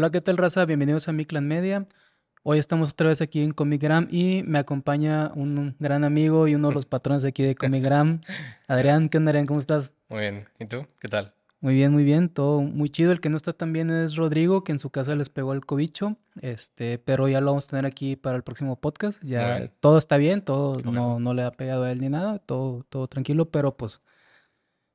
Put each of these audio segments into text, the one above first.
Hola, ¿qué tal raza? Bienvenidos a Mi Clan Media. Hoy estamos otra vez aquí en Gram y me acompaña un gran amigo y uno de los patrones aquí de Gram. Adrián. ¿Qué onda, Adrián? ¿Cómo estás? Muy bien. ¿Y tú? ¿Qué tal? Muy bien, muy bien. Todo muy chido. El que no está tan bien es Rodrigo, que en su casa les pegó el cobicho. Este, pero ya lo vamos a tener aquí para el próximo podcast. Ya todo está bien, todo no, no le ha pegado a él ni nada, todo, todo tranquilo, pero pues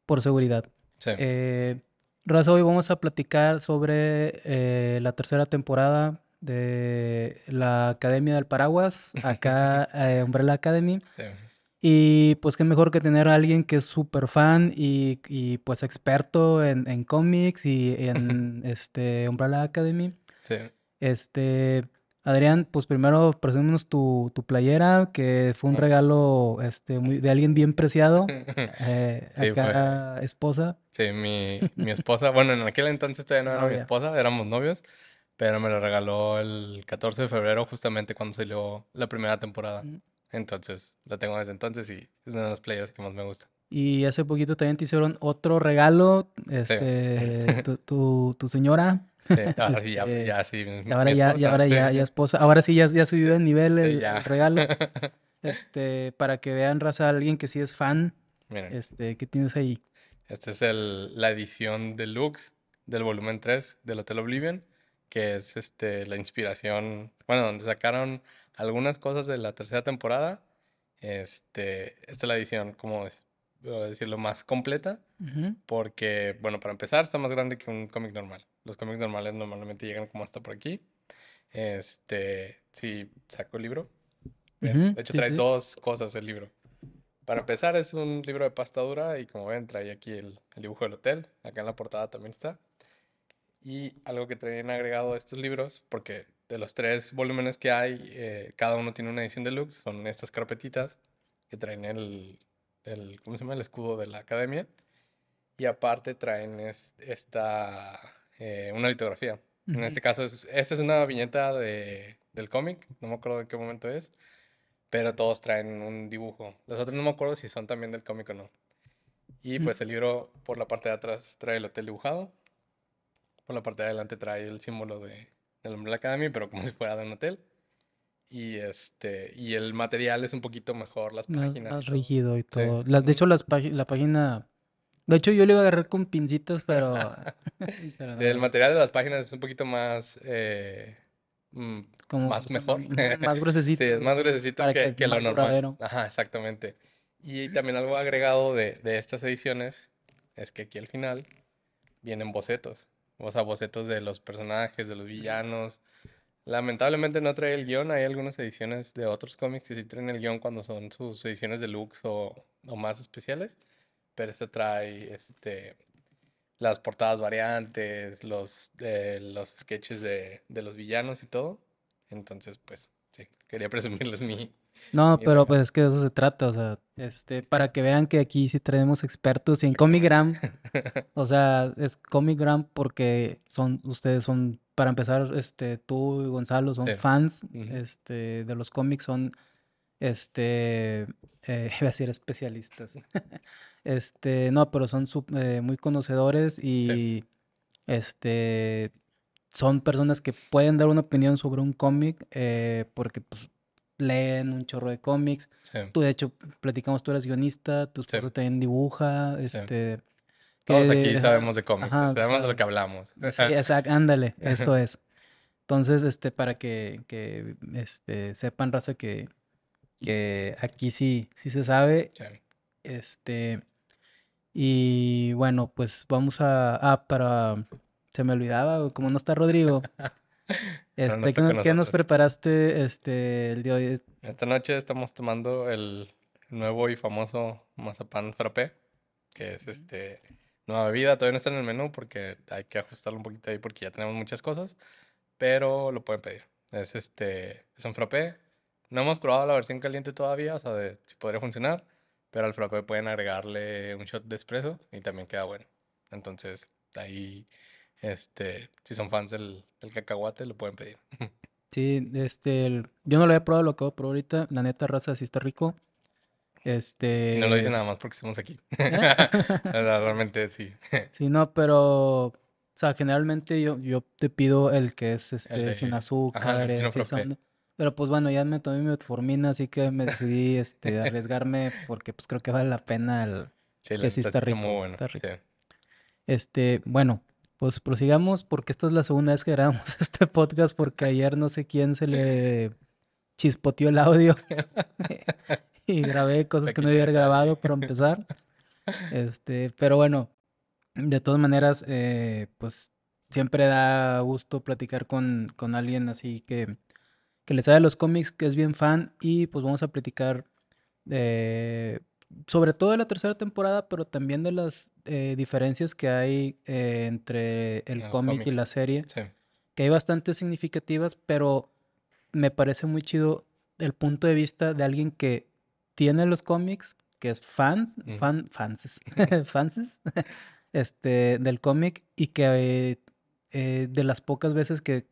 por seguridad. Sí. Eh, Raza, hoy vamos a platicar sobre eh, la tercera temporada de la Academia del Paraguas, acá eh, Umbrella Academy. Sí. Y pues qué mejor que tener a alguien que es súper fan y, pues experto en, en cómics y en este Umbrella Academy. Sí. Este, Adrián, pues primero presúmenos tu, playera, que fue un regalo este, muy, de alguien bien preciado. Eh, sí, esposa. Sí, mi, mi esposa. bueno, en aquel entonces todavía no era mi esposa, éramos novios, pero me lo regaló el 14 de febrero, justamente cuando salió la primera temporada. Mm. Entonces, la tengo desde entonces y es una de las playeras que más me gusta. Y hace poquito también te hicieron otro regalo, este, tu, señora. Sí, ahora sí, ya, sí. Este, ahora, esposa, ahora sí. ya, ya, Ahora sí, ya, subió de nivel el, regalo. Este, para que vean, raza, a alguien que sí es fan. Este, ¿qué tienes ahí? Esta es el, la edición deluxe del volumen 3 del Hotel Oblivion, que es este, la inspiración, bueno, donde sacaron algunas cosas de la tercera temporada. Este, esta es la edición, ¿cómo es voy a decirlo, más completa, porque, bueno, para empezar, está más grande que un cómic normal. Los cómics normales normalmente llegan como hasta por aquí. Este, sí, saco el libro. De hecho, trae dos cosas el libro. Para empezar, es un libro de pasta dura y como ven, trae aquí el, dibujo del hotel. Acá en la portada también está. Y algo que traen agregado a estos libros, porque de los tres volúmenes que hay, eh, cada uno tiene una edición deluxe, son estas carpetitas que traen el, el escudo de la academia. Y aparte traen esta, eh, una litografía. En este caso, esta es una viñeta del cómic, no me acuerdo de qué momento es, pero todos traen un dibujo. Los otros no me acuerdo si son también del cómic o no. Y mm. pues el libro por la parte de atrás trae el hotel dibujado, por la parte de adelante trae el símbolo de, la academia pero como si fuera de un hotel y este y el material es un poquito mejor, las páginas. Más, rígido y todo. de hecho, las la página... De hecho, yo le iba a agarrar con pincitas, pero... El material de las páginas es un poquito más... Eh, mm, más mejor. Más gruesecito. sí, es más gruesecito que, lo normal. Ajá, exactamente. Y también algo agregado de, de estas ediciones es que aquí al final vienen bocetos. O sea, bocetos de los personajes, de los villanos, Lamentablemente no trae el guión. Hay algunas ediciones de otros cómics que sí traen el guión cuando son sus ediciones deluxe o, o más especiales. Pero este trae este, las portadas variantes, los, eh, los sketches de, los villanos y todo. Entonces, pues, sí, quería presumirles mi. No, pero pues es que de eso se trata. O sea, este, para que vean que aquí sí traemos expertos en Comic Gram. o sea, es Comic Gram porque son, ustedes son para empezar, este, tú y Gonzalo son fans este, de los cómics, son, este, eh, iba a decir especialistas. este, no, pero son eh, muy conocedores y, este, son personas que pueden dar una opinión sobre un cómic eh, porque, pues, leen un chorro de cómics. Tú, de hecho, platicamos, tú eres guionista, tú esposo también dibuja, este... Todos aquí sabemos de cómics, sabemos de lo que hablamos. Sí, exacto, ándale, eso es. Entonces, este, para que, este, sepan, raza, que, que aquí sí, sí se sabe. Este, y bueno, pues vamos a, ah, para, se me olvidaba, como no está Rodrigo. Este, ¿qué, nos preparaste este, el día de hoy? Esta noche estamos tomando el nuevo y famoso mazapán frappé, que es este nueva bebida. Todavía no está en el menú porque hay que ajustarlo un poquito ahí porque ya tenemos muchas cosas, pero lo pueden pedir. Es, este, es un frappé. No hemos probado la versión caliente todavía, o sea, si podría funcionar, pero al frappé pueden agregarle un shot de espresso y también queda bueno. Entonces, ahí, este, si son fans del, cacahuate, lo pueden pedir. Sí, este, yo no lo he probado, lo acabo de probar ahorita. La neta, raza, sí está rico. Este... No lo dice nada más porque estamos aquí. Realmente sí. sí, no, pero, o sea, generalmente yo, yo te pido el que es este, sin azúcar, pero pues bueno, ya me tomé mi metformina, así que me decidí este, arriesgarme porque pues creo que vale la pena el... que sí está, rico. está rico. Este, bueno, pues prosigamos porque esta es la segunda vez que grabamos este podcast porque ayer no sé quién se le chispoteó el audio y grabé cosas que no había grabado para empezar. Este, pero bueno, de todas maneras, eh, pues siempre da gusto platicar con, alguien así que, que le sabe los cómics, que es bien fan y pues vamos a platicar eh, sobre todo de la tercera temporada, pero también de las eh, diferencias que hay entre el, cómic y la serie, que hay bastante significativas, pero me parece muy chido el punto de vista de alguien que tiene los cómics, que es fans, mm. fan, fanses, fanses, este, del cómic y que eh, de las pocas veces que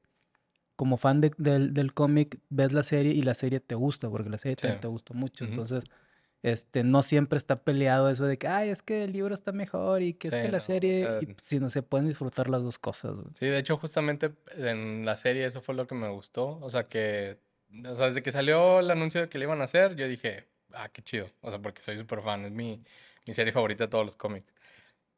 como fan del cómic ves la serie y la serie te gusta, porque la serie te, gusta mucho, entonces... Este, no siempre está peleado eso de que, ay, es que el libro está mejor y que es que la serie, si no se pueden disfrutar las dos cosas. Sí, de hecho, justamente en la serie eso fue lo que me gustó. O sea, que, o sea, desde que salió el anuncio de que le iban a hacer, yo dije, ah, qué chido. O sea, porque soy súper fan, es mi, mi, serie favorita de todos los cómics.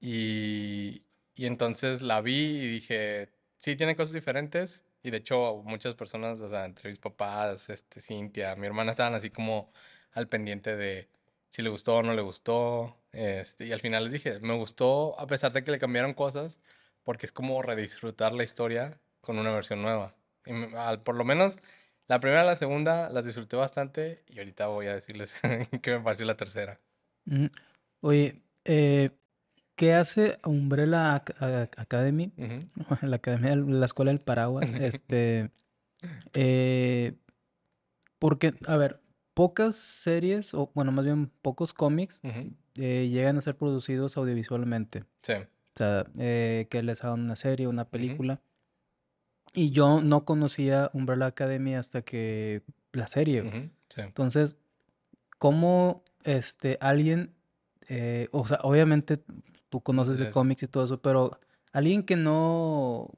Y, y entonces la vi y dije, sí, tiene cosas diferentes. Y de hecho, muchas personas, o sea, entre mis papás, este, Cintia, mi hermana, estaban así como al pendiente de si le gustó o no le gustó. Este, y al final les dije, me gustó a pesar de que le cambiaron cosas, porque es como redisfrutar la historia con una versión nueva. Y, por lo menos la primera y la segunda las disfruté bastante y ahorita voy a decirles qué me pareció la tercera. Oye, eh, ¿qué hace Umbrella Academy? La Academia, de la Escuela del Paraguas. este, eh, porque, a ver, pocas series, o bueno, más bien pocos cómics, eh, llegan a ser producidos audiovisualmente. Sí. O sea, que les hagan una serie, una película. Y yo no conocía Umbrella Academy hasta que la serie. Entonces, ¿cómo este, alguien, eh, o sea, obviamente tú conoces de cómics y todo eso, pero alguien que no,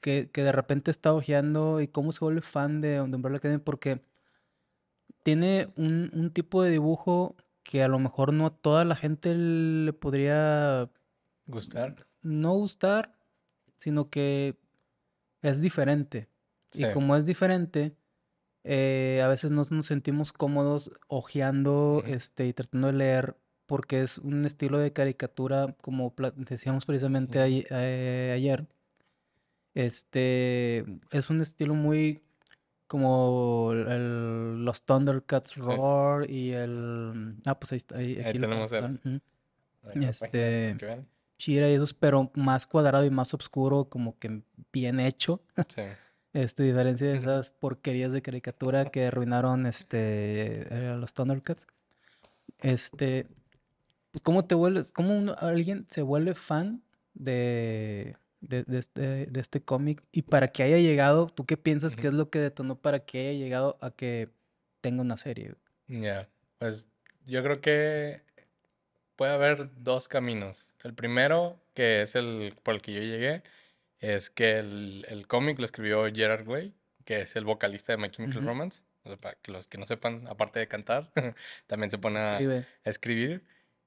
que, de repente está ojeando y cómo se vuelve fan de, Umbrella Academy porque tiene un, un tipo de dibujo que a lo mejor no a toda la gente le podría... Gustar. No gustar, sino que es diferente. Y como es diferente, eh, a veces no nos sentimos cómodos hojeando este, y tratando de leer porque es un estilo de caricatura, como decíamos precisamente eh, ayer. Este es un estilo muy como el, los Thundercats Roar y el. Mm, ah, pues ahí está. tenemos el... Este. Shira y esos, pero más cuadrado y más oscuro, como que bien hecho. Sí. Este, diferencia de esas porquerías de caricatura que arruinaron este, a eh, los Thundercats. Este, pues, ¿cómo te vuelves, cómo alguien se vuelve fan de, de, este, de este, cómic? Y para que haya llegado, ¿tú qué piensas ¿Qué es lo que detonó para que haya llegado a que tenga una serie? Ya, pues yo creo que puede haber dos caminos. El primero, que es el por el que yo llegué, es que el, el cómic lo escribió Gerard Way, que es el vocalista de My Chemical Romance. O para los que no sepan, aparte de cantar, también se pone a, escribir.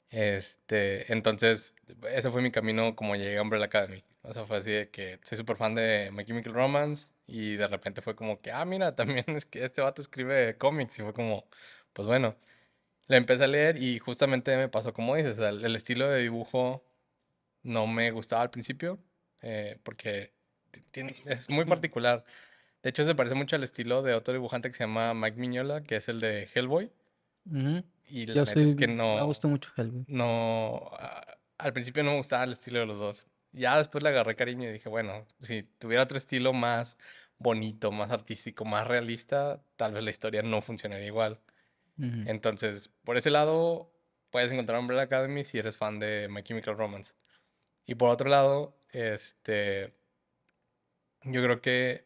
Este, entonces, ese fue mi camino como llegué a la Academy. O sea, fue así de que soy súper fan de My Chemical Romance y de repente fue como que, ah, mira, también es que este vato escribe cómics y fue como, pues bueno. La empecé a leer y justamente me pasó como dices, el estilo de dibujo no me gustaba al principio eh, porque es muy particular. De hecho, se parece mucho al estilo de otro dibujante que se llama Mike Mignola, que es el de Hellboy. Y que no... Me gustó mucho Hellboy. No... al principio no me gustaba el estilo de los dos. Ya después le agarré cariño y dije, bueno, si tuviera otro estilo más bonito, más artístico, más realista, tal vez la historia no funcionaría igual. Entonces, por ese lado, puedes encontrar Umbrella Academy si eres fan de My Chemical Romance. Y por otro lado, este, yo creo que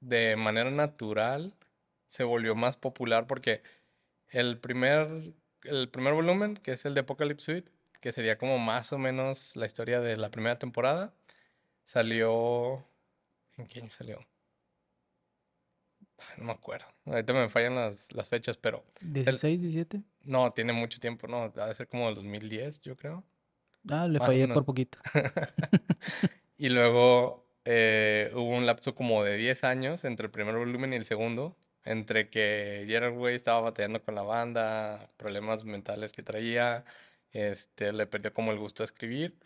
de manera natural se volvió más popular porque el primer, el primer volumen, que es el de Apocalypse Suite, que sería como más o menos la historia de la primera temporada, salió... ¿En qué salió? no me acuerdo. Ahorita me fallan las, las fechas, pero. ¿16, el, 17? No, tiene mucho tiempo, ¿no? Debe ser como el 2010, yo creo. Ah, le fallé por poquito. y luego eh, hubo un lapso como de 10 años entre el primer volumen y el segundo, entre que Gerard Way estaba batallando con la banda, problemas mentales que traía, este, le perdió como el gusto a escribir.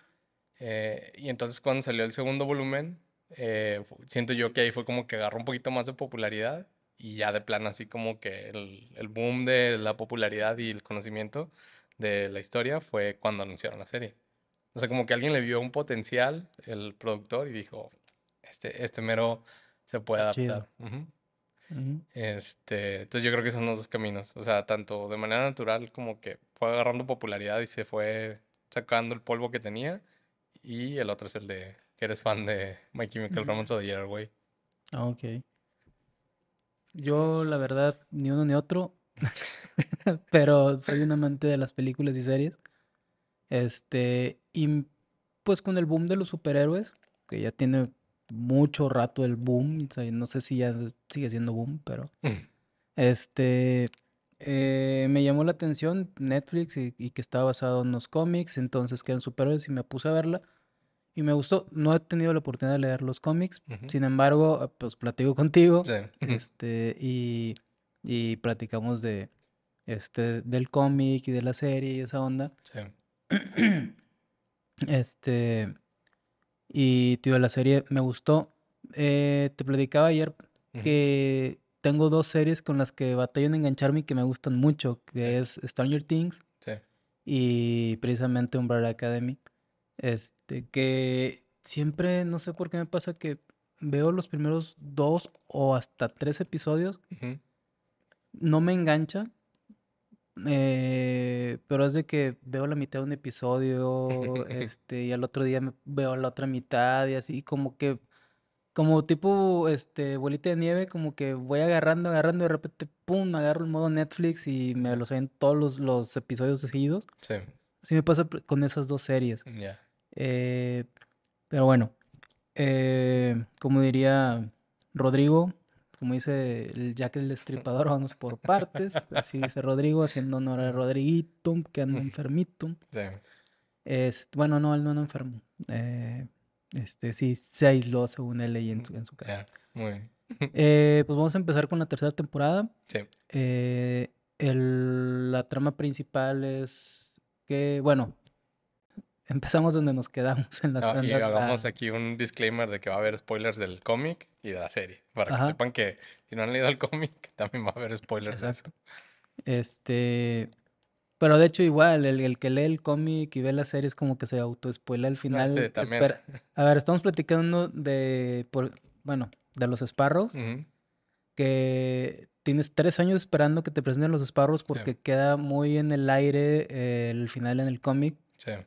Eh, y entonces cuando salió el segundo volumen, eh, siento yo que ahí fue como que agarró un poquito más de popularidad y ya de plano así como que el, el, boom de la popularidad y el conocimiento de la historia fue cuando anunciaron la serie. O sea, como que alguien le vio un potencial, el productor, y dijo, este, este mero se puede adaptar. Este, entonces yo creo que son los dos caminos. O sea, tanto de manera natural como que fue agarrando popularidad y se fue sacando el polvo que tenía. Y el otro es el de que eres fan de My Chemical o de Gerard Way. Ah, ok. Yo, la verdad, ni uno ni otro. pero soy un amante de las películas y series. Este, y pues con el boom de los superhéroes, que ya tiene mucho rato el boom, no sé si ya sigue siendo boom, pero mm. este eh, me llamó la atención Netflix y, y, que estaba basado en los cómics, entonces que eran superhéroes y me puse a verla y me gustó. No he tenido la oportunidad de leer los cómics, sin embargo, eh, pues platico contigo sí. este, y, platicamos de, este, del cómic y de la serie y esa onda. Sí. este, y, tío, la serie me gustó. Eh, te platicaba ayer que tengo dos series con las que batallo en engancharme y que me gustan mucho, que es Stranger Things y precisamente Umbrella Academy. Este, que siempre, no sé por qué me pasa que veo los primeros dos o hasta tres episodios. No me engancha. Eh, pero es de que veo la mitad de un episodio, este, y al otro día veo la otra mitad y así, como que, como tipo, este, bolita de nieve, como que voy agarrando, agarrando, y de repente, pum, agarro el modo Netflix y me lo en todos los, episodios seguidos. Sí. Así me pasa con esas dos series. ya. Eh, pero bueno, eh, como diría Rodrigo, como dice el Jack el Destripador, vamos por partes. Así dice Rodrigo, haciendo honor a Rodriguito, que anda enfermito. Es, bueno, no, él no anda enfermo. Eh, este, sí, se aisló según él en su, casa. muy bien. Eh, pues vamos a empezar con la tercera temporada. Sí. la trama principal es que, bueno, empezamos donde nos quedamos en la... No, y hagamos aquí un disclaimer de que va a haber spoilers del cómic y de la serie, para que sepan que si no han leído el cómic, también va a haber spoilers. eso. Este, pero de hecho igual, el, que lee el cómic y ve la serie es como que se auto-spoila al final. A ver, estamos platicando de, por, bueno, de los Sparrows, que tienes tres años esperando que te presenten los esparros porque queda muy en el aire eh, el final en el cómic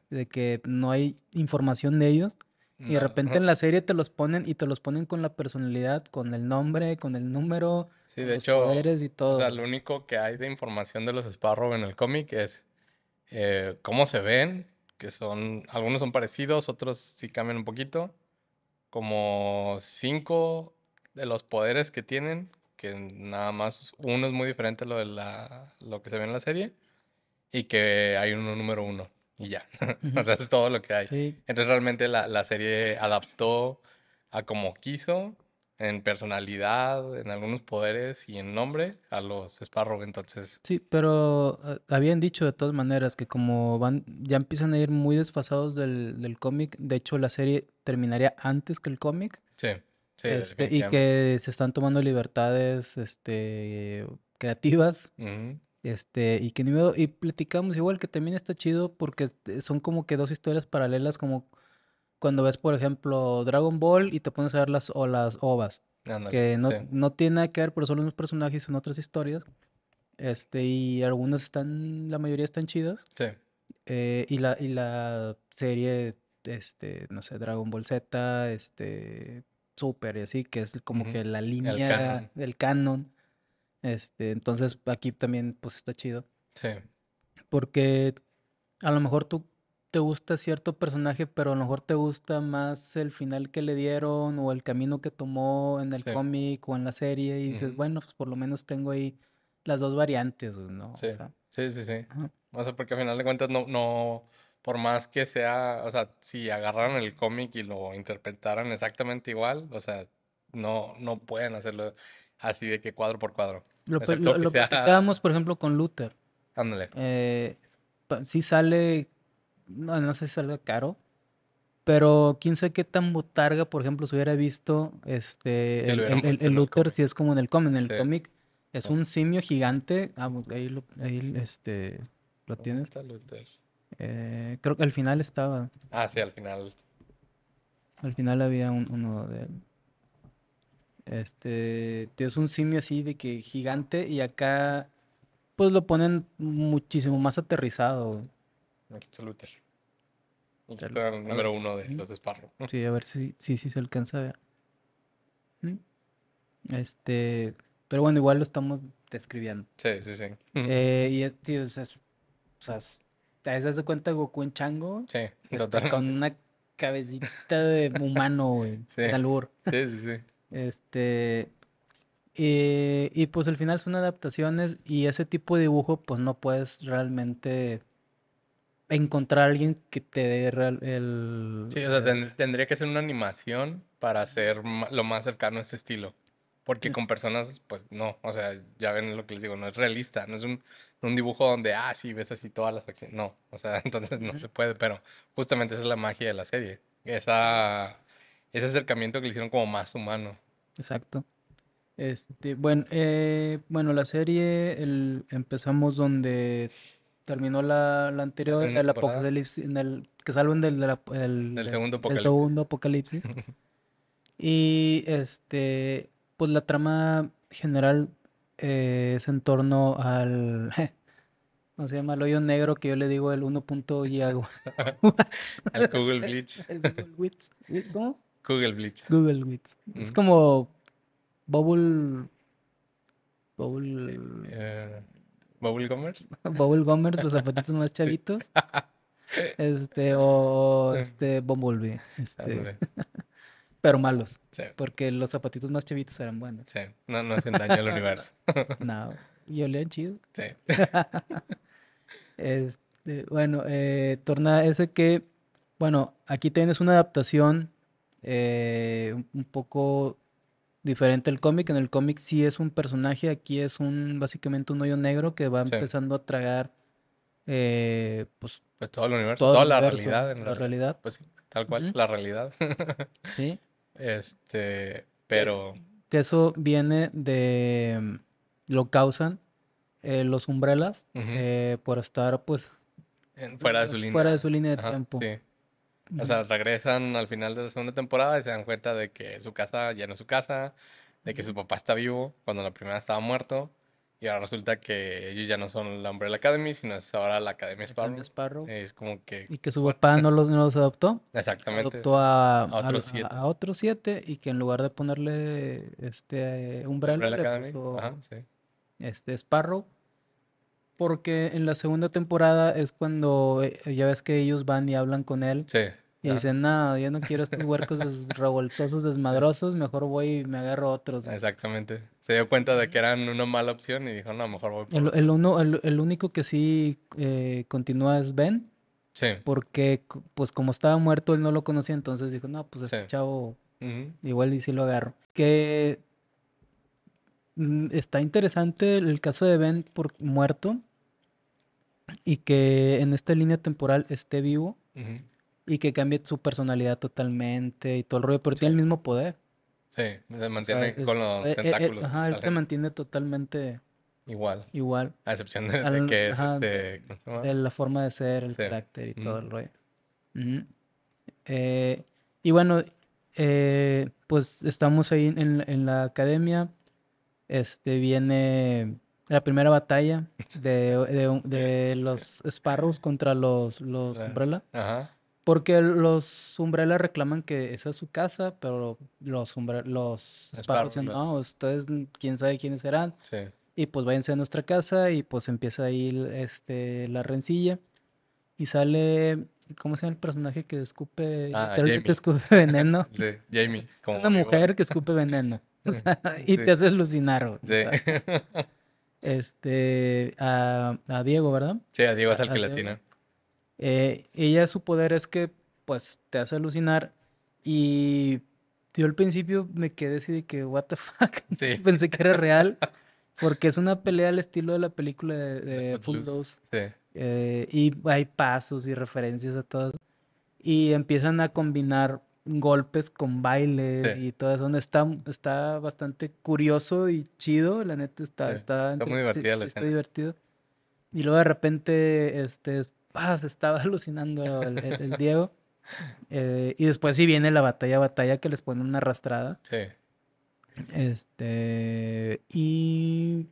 de que no hay información de ellos. Y de repente en la serie te los ponen y te los ponen con la personalidad, con el nombre, con el número, sí, de los hecho, poderes y todo. O sea, lo único que hay de información de los Sparrow en el cómic es eh, cómo se ven, que son, algunos son parecidos, otros sí cambian un poquito. Como cinco de los poderes que tienen, que nada más uno es muy diferente a lo, de la, lo que se ve en la serie, y que hay uno número uno y ya. o sea, es todo lo que hay. Entonces realmente la, serie adaptó a como quiso, en personalidad, en algunos poderes y en nombre a los Sparrow, entonces. Sí, pero eh, habían dicho de todas maneras que como van, ya empiezan a ir muy desfasados del, cómic, de hecho la serie terminaría antes que el cómic. Sí. Sí, este, y que se están tomando libertades este, creativas este, y que ni y platicamos igual que también está chido porque son como que dos historias paralelas, como cuando ves, por ejemplo, Dragon Ball y te pones a ver las, o las ovas, que no, tiene nada que ver, pero son unos personajes, son otras historias. Este, y algunas están, la mayoría están chidas. Sí. Eh, y, la, y la serie, este, no sé, Dragon Ball Z, este, Super y así, que es como que la línea, del canon este, entonces aquí también pues está chido. Sí. Porque a lo mejor tú te gusta cierto personaje, pero a lo mejor te gusta más el final que le dieron o el camino que tomó en el cómic o en la serie y dices, bueno, pues por lo menos tengo ahí las dos variantes, ¿no? Sí, sí, sí. O sea, porque al final de cuentas no, no, por más que sea, o sea, si agarraron el cómic y lo interpretaran exactamente igual, o sea, no, no pueden hacerlo así de que cuadro por cuadro. Lo, que por ejemplo, con Luther. Ándale. Eh, sí sale, no, sé si salga caro, pero quién sabe qué tan botarga, por ejemplo, se hubiera visto este, el, Luther, si es como en el cómic. En el cómic es un simio gigante. Ah, ahí lo, ahí este, ¿lo tienes. Está Luther? Eh, creo que al final estaba. Ah, sí, al final. Al final había uno de él. Este, es un simio así de que gigante y acá pues lo ponen muchísimo más aterrizado. Aquí está Luther. el número uno de los de Sí, a ver si, se alcanza a ver. Este, pero bueno, igual lo estamos describiendo. Sí, sí, sí. Eh, y es, tío, es, ¿Te das cuenta Goku en chango? Sí, este, Con una cabecita de humano, güey. Sí. Sí, sí, sí. Este, eh, y, pues al final son adaptaciones y ese tipo de dibujo pues no puedes realmente encontrar a alguien que te dé el... Sí, o sea, tendría que ser una animación para hacer lo más cercano a este estilo. Porque con personas, pues no, o sea, ya ven lo que les digo, no es realista, no es un, dibujo donde, ah, sí, ves así todas las facciones, no, o sea, entonces no se puede, pero justamente esa es la magia de la serie, esa ese acercamiento que le hicieron como más humano. Exacto. Este, bueno, eh, bueno, la serie el, empezamos donde terminó la, la anterior, el apocalipsis, en el, que salen del, segundo apocalipsis. y este, pues la trama general eh, es en torno al, ¿cómo se llama? El hoyo negro que yo le digo el 1. y algo. al Google Blitz. Google ¿Cómo? Google Blitz. Google Blitz. Es como Bubble. Bubble. Eh, eh, Bubble Gomers. Bubble Gomers, los zapatitos más chavitos. Este, o este, Bumblebee. Este. pero malos. Sí. Porque los zapatitos más chavitos eran buenos. Sí, no, no hacen daño al universo. no, le han chido. Sí. este, bueno, eh, torna ese que, bueno, aquí tienes una adaptación eh, un poco diferente el cómic. En el cómic sí es un personaje, aquí es un básicamente un hoyo negro que va empezando a tragar eh, pues, pues, todo el universo, toda la realidad. En la realidad. Pues sí, tal cual, la realidad. sí. Este, pero... Que eso viene de... Mm, lo causan eh, los umbrellas por estar pues... fuera de su línea. Fuera de su línea de tiempo. O sea, regresan al final de la segunda temporada y se dan cuenta de que su casa ya no es su casa, de que su papá está vivo cuando la primera estaba muerto. Y ahora resulta que ellos ya no son la Umbrella Academy, sino es ahora la Academia Sparrow. Es como que... Y que su papá no los, no los adoptó. Exactamente. Adoptó a, a, otros siete. y que en lugar de ponerle este Umbrella, Academy. este Sparrow porque en la segunda temporada es cuando eh, ya ves que ellos van y hablan con él. Sí. Y dicen, no, yo no quiero estos huercos revoltosos, desmadrosos, mejor voy y me agarro otros. Exactamente. Se dio cuenta de que eran una mala opción y dijo, no, mejor voy el, el, único que sí eh, continúa es Ben. Sí. Porque, pues como estaba muerto, él no lo conocía, entonces dijo, no, pues este chavo igual y sí lo agarro. Que mm, está interesante el caso de Ben por muerto, y que en esta línea temporal esté vivo y que cambie su personalidad totalmente y todo el rollo, pero tiene el mismo poder. Sí, se mantiene con los eh, eh, eh, tentáculos. ajá, él se mantiene totalmente igual. Igual. A excepción de, que es este. De la forma de ser, el carácter y todo el rollo. y bueno, pues estamos ahí en, en la academia. Este viene la primera batalla de, los Sparrows contra los, los Umbrella. Ajá. Porque los Umbrella reclaman que esa es su casa, pero los, los Sparrows dicen, no, ustedes quién sabe quiénes serán. Sí. Y pues váyanse a nuestra casa y pues empieza ahí este, la rencilla. Y sale, ¿cómo se llama el personaje que escupe, ah, escupe veneno? sí, Jamie. una mujer que escupe veneno. y te hace alucinar. Sí este, a, a Diego, ¿verdad? Sí, a Diego es el latina. ella eh, su poder es que pues te hace alucinar y yo al principio me quedé así de que, what the fuck, pensé que era real, porque es una pelea al estilo de la película de, Full eh, y hay pasos y referencias a todas. Y empiezan a combinar golpes con baile y todo eso. Está, está bastante curioso y chido, la neta está... Está, muy divertido. Y luego de repente, este, ah, se estaba alucinando el, Diego. Eh, y después sí viene la batalla, batalla que les pone una arrastrada. Sí. Este, y...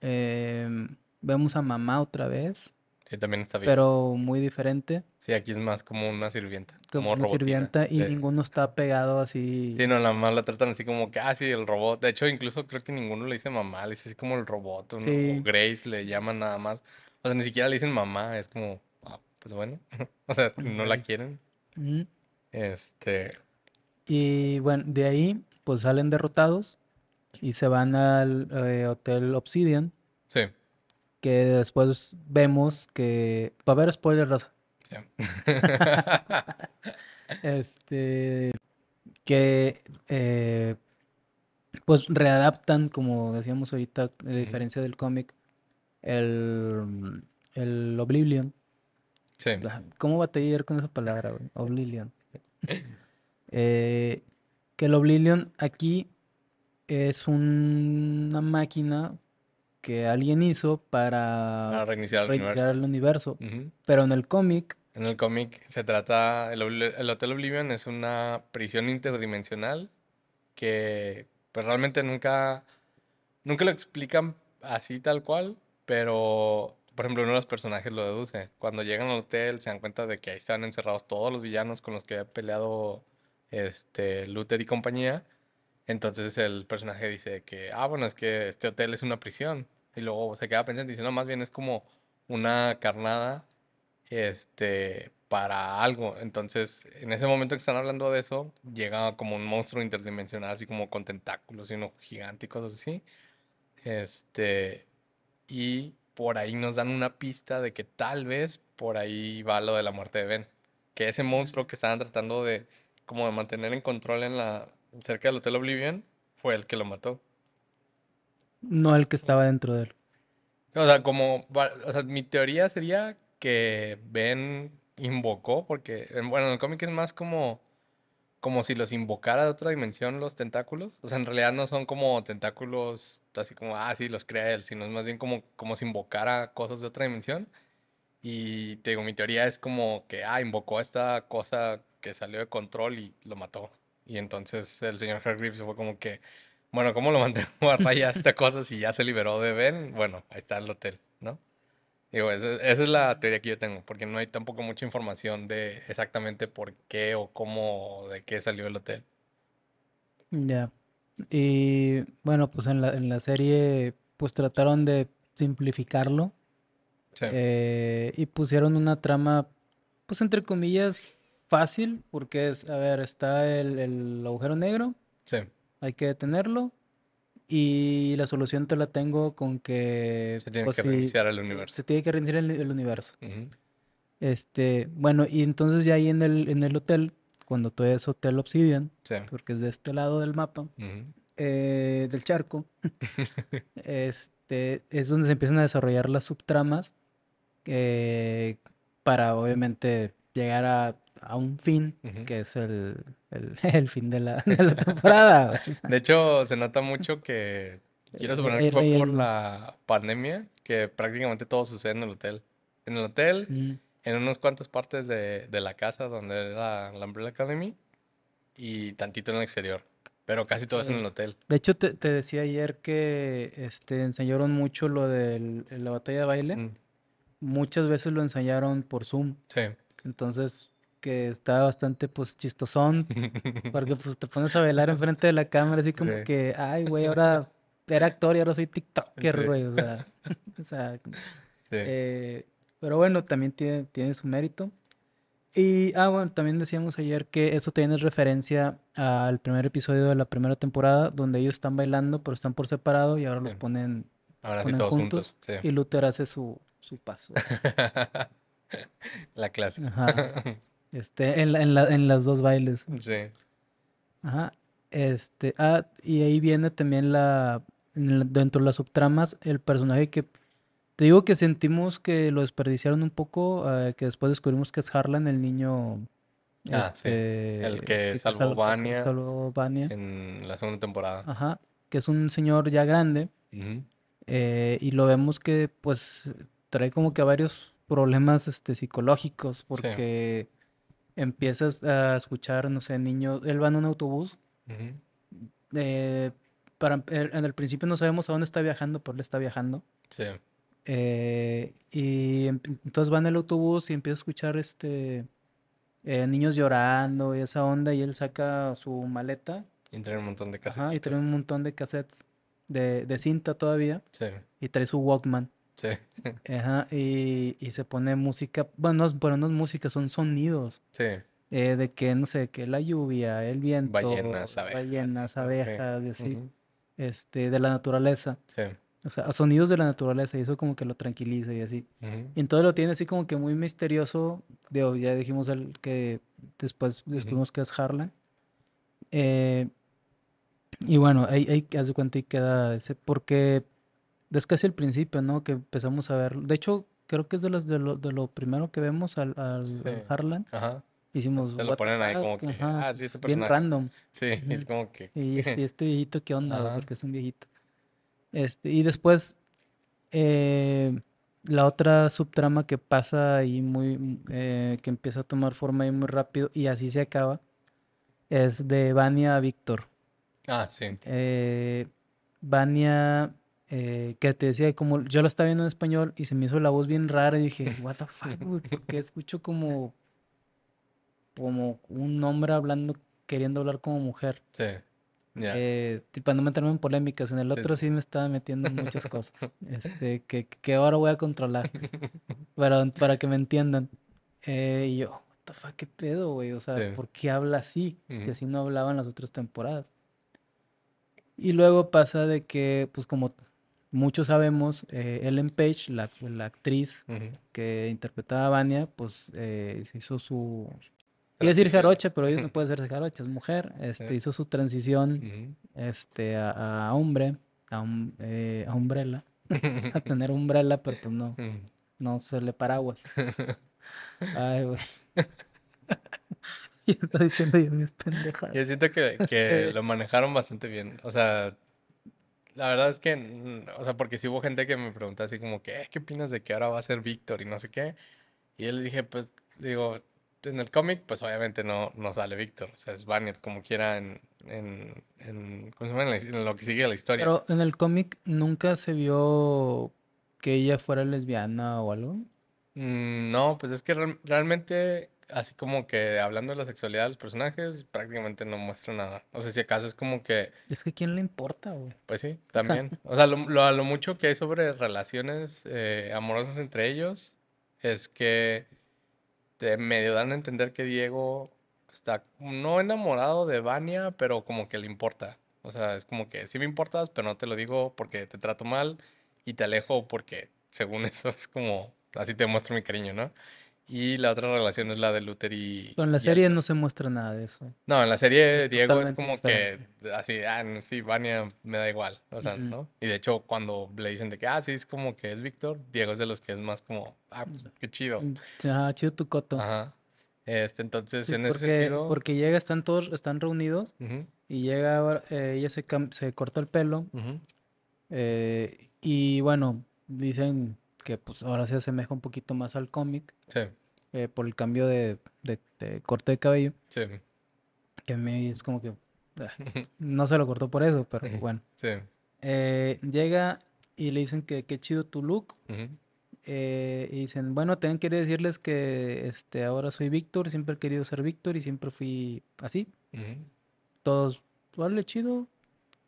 Em, vemos a mamá otra vez también está bien. Pero muy diferente. Sí, aquí es más como una sirvienta. Como, una sirvienta y ninguno está pegado así. Sí, no, la más la tratan así como Casi ah, el robot. De hecho, incluso creo que ninguno le dice mamá, le dice así como el robot ¿no? o Grace, le llaman nada más. O sea, ni siquiera le dicen mamá, es como, ah, pues bueno. o sea, no la quieren. Este. Y bueno, de ahí, pues salen derrotados y se van al eh, Hotel Obsidian. Sí que después vemos que Para ver spoiler rosa. Sí. este que eh, pues readaptan, como decíamos ahorita, la diferencia del cómic, el, el Oblivion. Sí. ¿Cómo ayer con esa palabra, Oblivion. Eh, que el Oblivion aquí es una máquina que alguien hizo para reiniciar, el, universo. Pero en el cómic... En el cómic se trata, el, Hotel Oblivion es una prisión interdimensional que pues realmente nunca, nunca lo explican así tal cual, pero por ejemplo uno de los personajes lo deduce. Cuando llegan al hotel se dan cuenta de que ahí están encerrados todos los villanos con los que ha peleado este, Luther y compañía. Entonces el personaje dice que, ah, bueno, es que este hotel es una prisión. Y luego se queda pensando y dice, no, más bien es como una carnada este, para algo. Entonces, en ese momento que están hablando de eso, llega como un monstruo interdimensional, así como con tentáculos y uno gigante y cosas así. Este, y por ahí nos dan una pista de que tal vez por ahí va lo de la muerte de Ben. Que ese monstruo que estaban tratando de como de mantener en control en la, cerca del Hotel Oblivion fue el que lo mató. No el que estaba dentro de él. O sea, como, o sea, mi teoría sería que Ben invocó, porque, bueno, en el cómic es más como, como si los invocara de otra dimensión los tentáculos. O sea, en realidad no son como tentáculos, así como, ah, sí, los crea él, sino es más bien como, como si invocara cosas de otra dimensión. Y te digo, mi teoría es como que, ah, invocó esta cosa que salió de control y lo mató. Y entonces el señor Hargreaves fue como que, bueno, ¿cómo lo mantengo a raya esta cosa si ya se liberó de Ben? Bueno, ahí está el hotel, ¿no? Digo, esa, es la teoría que yo tengo, porque no hay tampoco mucha información de exactamente por qué o cómo, de qué salió el hotel. Ya. Y bueno, pues en la, en la serie, pues trataron de simplificarlo. Sí. Eh, y pusieron una trama, pues entre comillas, fácil porque es, a ver, está el, el agujero negro. Sí. Hay que detenerlo. Y la solución te la tengo con que... Se tiene pues, que reiniciar el universo. Se tiene que reiniciar el, universo. Este, bueno, y entonces ya ahí en el, en el hotel, cuando todo es Hotel Obsidian, porque es de este lado del mapa, eh, del charco, este, es donde se empiezan a desarrollar las subtramas eh, para obviamente llegar a a un fin, que es el, el, fin de la, de temporada. de hecho, se nota mucho que, quiero eh, suponer eh, que fue eh, por la pandemia, que prácticamente todo sucede en el hotel. En el hotel, en unas cuantas partes de, de la casa donde era la, Umbrella Academy y tantito en el exterior. Pero casi todo es en el hotel. De hecho, te, decía ayer que este, enseñaron mucho lo de la batalla de baile. Mm. Muchas veces lo enseñaron por Zoom. Sí. Entonces, que está bastante pues chistosón, porque pues te pones a bailar enfrente de la cámara así como que, ay, güey, ahora era actor y ahora soy TikToker, güey, o sea, o sea sí. Eh, pero bueno, también tiene, tiene su mérito. Y, ah, bueno, también decíamos ayer que eso tiene referencia al primer episodio de la primera temporada, donde ellos están bailando, pero están por separado y ahora los mm. ponen, ahora todos juntos. Y Luther hace su, su paso. la clase. Ajá. Este, en, en, la, en las dos bailes. Sí. Ajá. Este, ah, y ahí viene también la, dentro de las subtramas, el personaje que te digo que sentimos que lo desperdiciaron un poco, eh, que después descubrimos que es Harlan, el niño. Ah, sí. Este, el que, salvó, Bania En la segunda temporada. Ajá. Que es un señor ya grande. Eh, y lo vemos que, pues, trae como que varios problemas este, psicológicos, porque empiezas a escuchar, no sé, niños, él va en un autobús. Eh, para, eh, en el principio no sabemos a dónde está viajando, pero él está viajando. Sí. Eh, y em, entonces va en el autobús y empieza a escuchar este niños llorando y esa onda y él saca su maleta. Y trae un montón de cassettes. y trae un montón de cassettes de, de cinta todavía. Sí. Y trae su Walkman. Sí. Ajá, y, y, se pone música, bueno, no, no es música, son sonidos. Sí. Eh, de que, no sé, que la lluvia, el viento. Ballenas, abejas. Ballenas, abejas, y así. este, de la naturaleza. Sí. O sea, sonidos de la naturaleza, y eso como que lo tranquiliza y así. Y entonces lo tiene así como que muy misterioso. Digo, ya dijimos el que después descubrimos que es Harlan. Eh, y bueno, ahí, hace cuenta y queda ese. Porque es casi el principio, ¿no? Que empezamos a ver. De hecho, creo que es de, los, de, lo, primero que vemos al, Harlan. Ajá. Hicimos. Se lo ponen ahí como que. Ajá, ah, sí, este personaje. Bien random. Sí, es como que. Este, y este, viejito, ¿qué onda? Porque es un viejito. Este, y después. Eh, la otra subtrama que pasa ahí muy. Eh, que empieza a tomar forma ahí muy rápido y así se acaba. Es de Vania a Víctor. Ah, sí. Eh, Vania eh, que te decía, como yo la estaba viendo en español y se me hizo la voz bien rara y dije, what the fuck, porque escucho como, como un hombre hablando, queriendo hablar como mujer. Sí. Eh, para no meterme en polémicas, en el otro sí. me estaba metiendo en muchas cosas este, que, que ahora voy a controlar para, para que me entiendan. Eh, y yo, what the fuck, qué pedo, güey, o sea, ¿por qué habla así? Que así no hablaban las otras temporadas. Y luego pasa de que, pues como muchos sabemos, eh, Ellen Page, la, actriz que interpretaba a Vania, pues eh, hizo su... Quiero decir jarocha, pero ella no puede ser jarocha, es mujer. Este, eh. Hizo su transición este, a, hombre, a, un, eh, a umbrella, a tener umbrella, pero pues no, mm. no se le paraguas. Ay, güey. Yo estoy diciendo yo mis pendejas. Yo siento que, que este, lo manejaron bastante bien. O sea, la verdad es que, mm, o sea, porque si hubo gente que me pregunta así como que, eh, ¿qué opinas de que ahora va a ser Víctor y no sé qué? Y él le dije, pues, digo, en el cómic, pues obviamente no, no sale Víctor, o sea, es Banner como quiera en, en, lo que sigue la historia. Pero en el cómic nunca se vio que ella fuera lesbiana o algo. Mm, no, pues es que realmente así como que hablando de la sexualidad de los personajes, prácticamente no muestra nada. O sea, si acaso es como que... Es que ¿quién le importa, güey? Pues sí, también. o sea, lo, mucho que hay sobre relaciones eh, amorosas entre ellos es que te medio dan a entender que Diego está no enamorado de Vania, pero como que le importa. O sea, es como que sí me importas, pero no te lo digo porque te trato mal y te alejo porque según eso es como así te muestro mi cariño, ¿no? Y la otra relación es la de Luther y. Pero en la serie no se muestra nada de eso. No, en la serie Diego es como que así, ah, sí, Vania me da igual. O sea, ¿no? Y de hecho, cuando le dicen de que, ah, sí, es como que es Víctor, Diego es de los que es más como, ah, pues, qué chido. Ah, chido tu coto. Ajá. Este, entonces, en porque, ese sentido. Porque llega, están todos, están reunidos y llega, eh, ella se, se cortó el pelo. Eh, y bueno, dicen, que pues ahora se asemeja un poquito más al cómic. Sí. Eh, por el cambio de, corte de cabello. Sí. Que a mí es como que... Ah, no se lo cortó por eso, pero bueno. Sí. Eh, llega y le dicen que qué chido tu look. Eh, y dicen, bueno, también quería decirles que este, ahora soy Víctor, siempre he querido ser Víctor y siempre fui así. Todos, vale, chido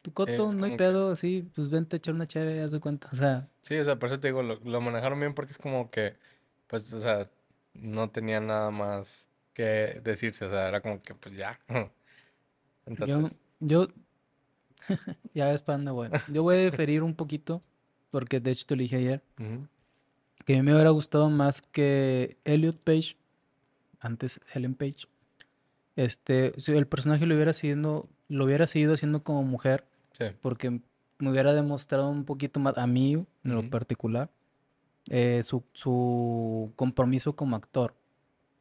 tu coto, no hay pedo, así, pues vente a echar una chévere, haz de cuenta, o sea. Sí, o sea, por eso te digo, lo, lo, manejaron bien porque es como que, pues, o sea, no tenía nada más que decirse, o sea, era como que, pues, ya. Entonces... Yo, ya es para dónde voy. Yo voy a diferir un poquito, porque de hecho te lo dije ayer, que me hubiera gustado más que Elliot Page, antes Helen Page, este, si el personaje lo hubiera siguiendo, lo hubiera seguido haciendo como mujer, porque me hubiera demostrado un poquito más, a mí en lo particular, eh, su, compromiso como actor.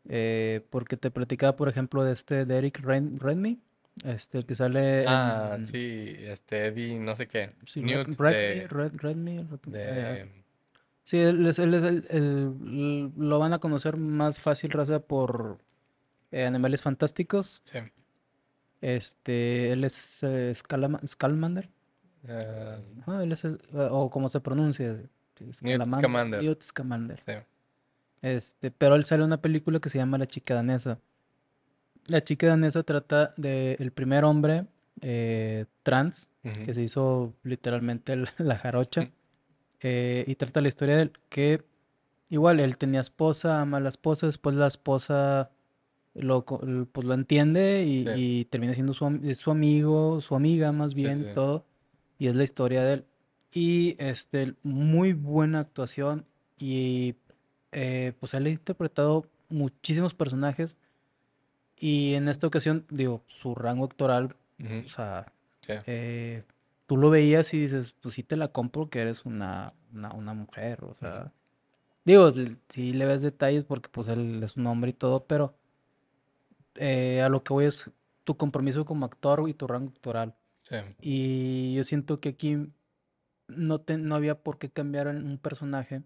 Eh, porque te platicaba, por ejemplo, de este de Eric Redmi, este, el que sale. Ah, sí, este no sé qué. Sí, Red, Redmi, de, eh, ah. sí, él es, él lo van a conocer más fácil, raza, por Animales Fantásticos. Sí. Este, él es eh, Scalmander. Ah. Eh, o como se pronuncia. Scamander. Este, pero él sale una película que se llama La chica danesa. La chica danesa trata del primer hombre eh, trans que se hizo literalmente la, jarocha. Mm. Eh, y trata la historia de que igual él tenía esposa, ama a la esposa, después la esposa lo, pues lo entiende y, termina siendo su, amigo, su amiga más bien, todo. Y es la historia de él. Y este, muy buena actuación y eh, pues él ha interpretado muchísimos personajes y en esta ocasión, digo, su rango actoral, o sea, eh, tú lo veías y dices, pues sí te la compro que eres una, una, mujer, o sea, digo, si le ves detalles porque pues él es un hombre y todo, pero eh, a lo que voy es tu compromiso como actor y tu rango actoral. Y yo siento que aquí no, no había por qué cambiar un personaje,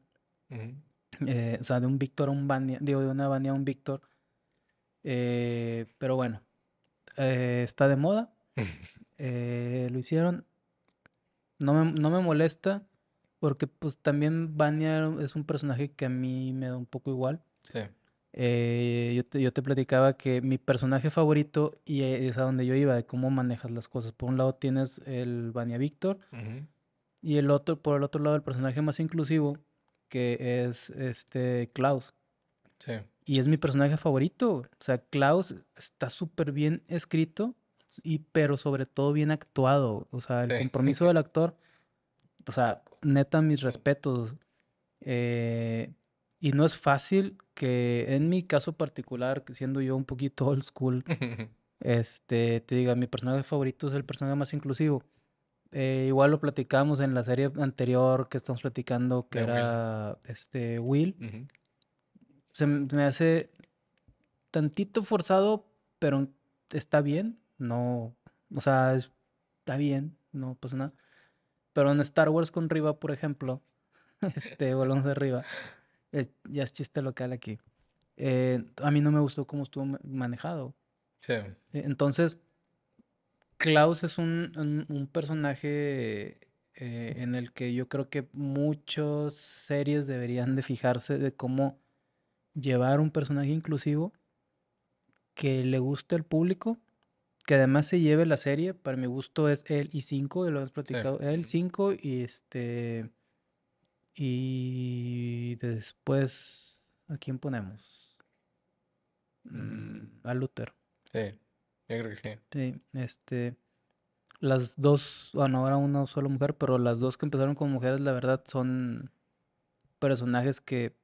eh, o sea, de un Víctor a un Bania, digo, de una Bania a un Víctor. Eh, pero bueno, está de moda, lo hicieron, no me, molesta, porque pues también Bania es un personaje que a mí me da un poco igual. Sí. Eh, yo, te, platicaba que mi personaje favorito, y eh, es a donde yo iba, de cómo manejas las cosas. Por un lado tienes el Bania Víctor, y el otro, por el otro lado, el personaje más inclusivo, que es este Klaus. Y es mi personaje favorito. O sea, Klaus está súper bien escrito, y, pero sobre todo bien actuado. O sea, el compromiso del actor, o sea, neta, mis respetos. Eh, y no es fácil que en mi caso particular, siendo yo un poquito old school, este, te diga, mi personaje favorito es el personaje más inclusivo. Eh, igual lo platicamos en la serie anterior que estamos platicando, que era Will. este Will. Se me hace tantito forzado, pero está bien. No, o sea, está bien, no pasa nada. Pero en Star Wars con Riva, por ejemplo, este, volvemos de Riva ya es chiste local aquí. Eh, a mí no me gustó cómo estuvo manejado. Sí. Eh, entonces, Klaus es un, personaje eh, en el que yo creo que muchas series deberían de fijarse de cómo llevar un personaje inclusivo que le guste al público, que además se lleve la serie. Para mi gusto es él y 5, lo hemos platicado, Él, el 5 y este y después, ¿a quién ponemos? Mm. Mm, a Luther. Sí, yo creo que sí. Sí, este. Las dos, bueno, ahora una sola mujer, pero las dos que empezaron con mujeres, la verdad, son personajes que,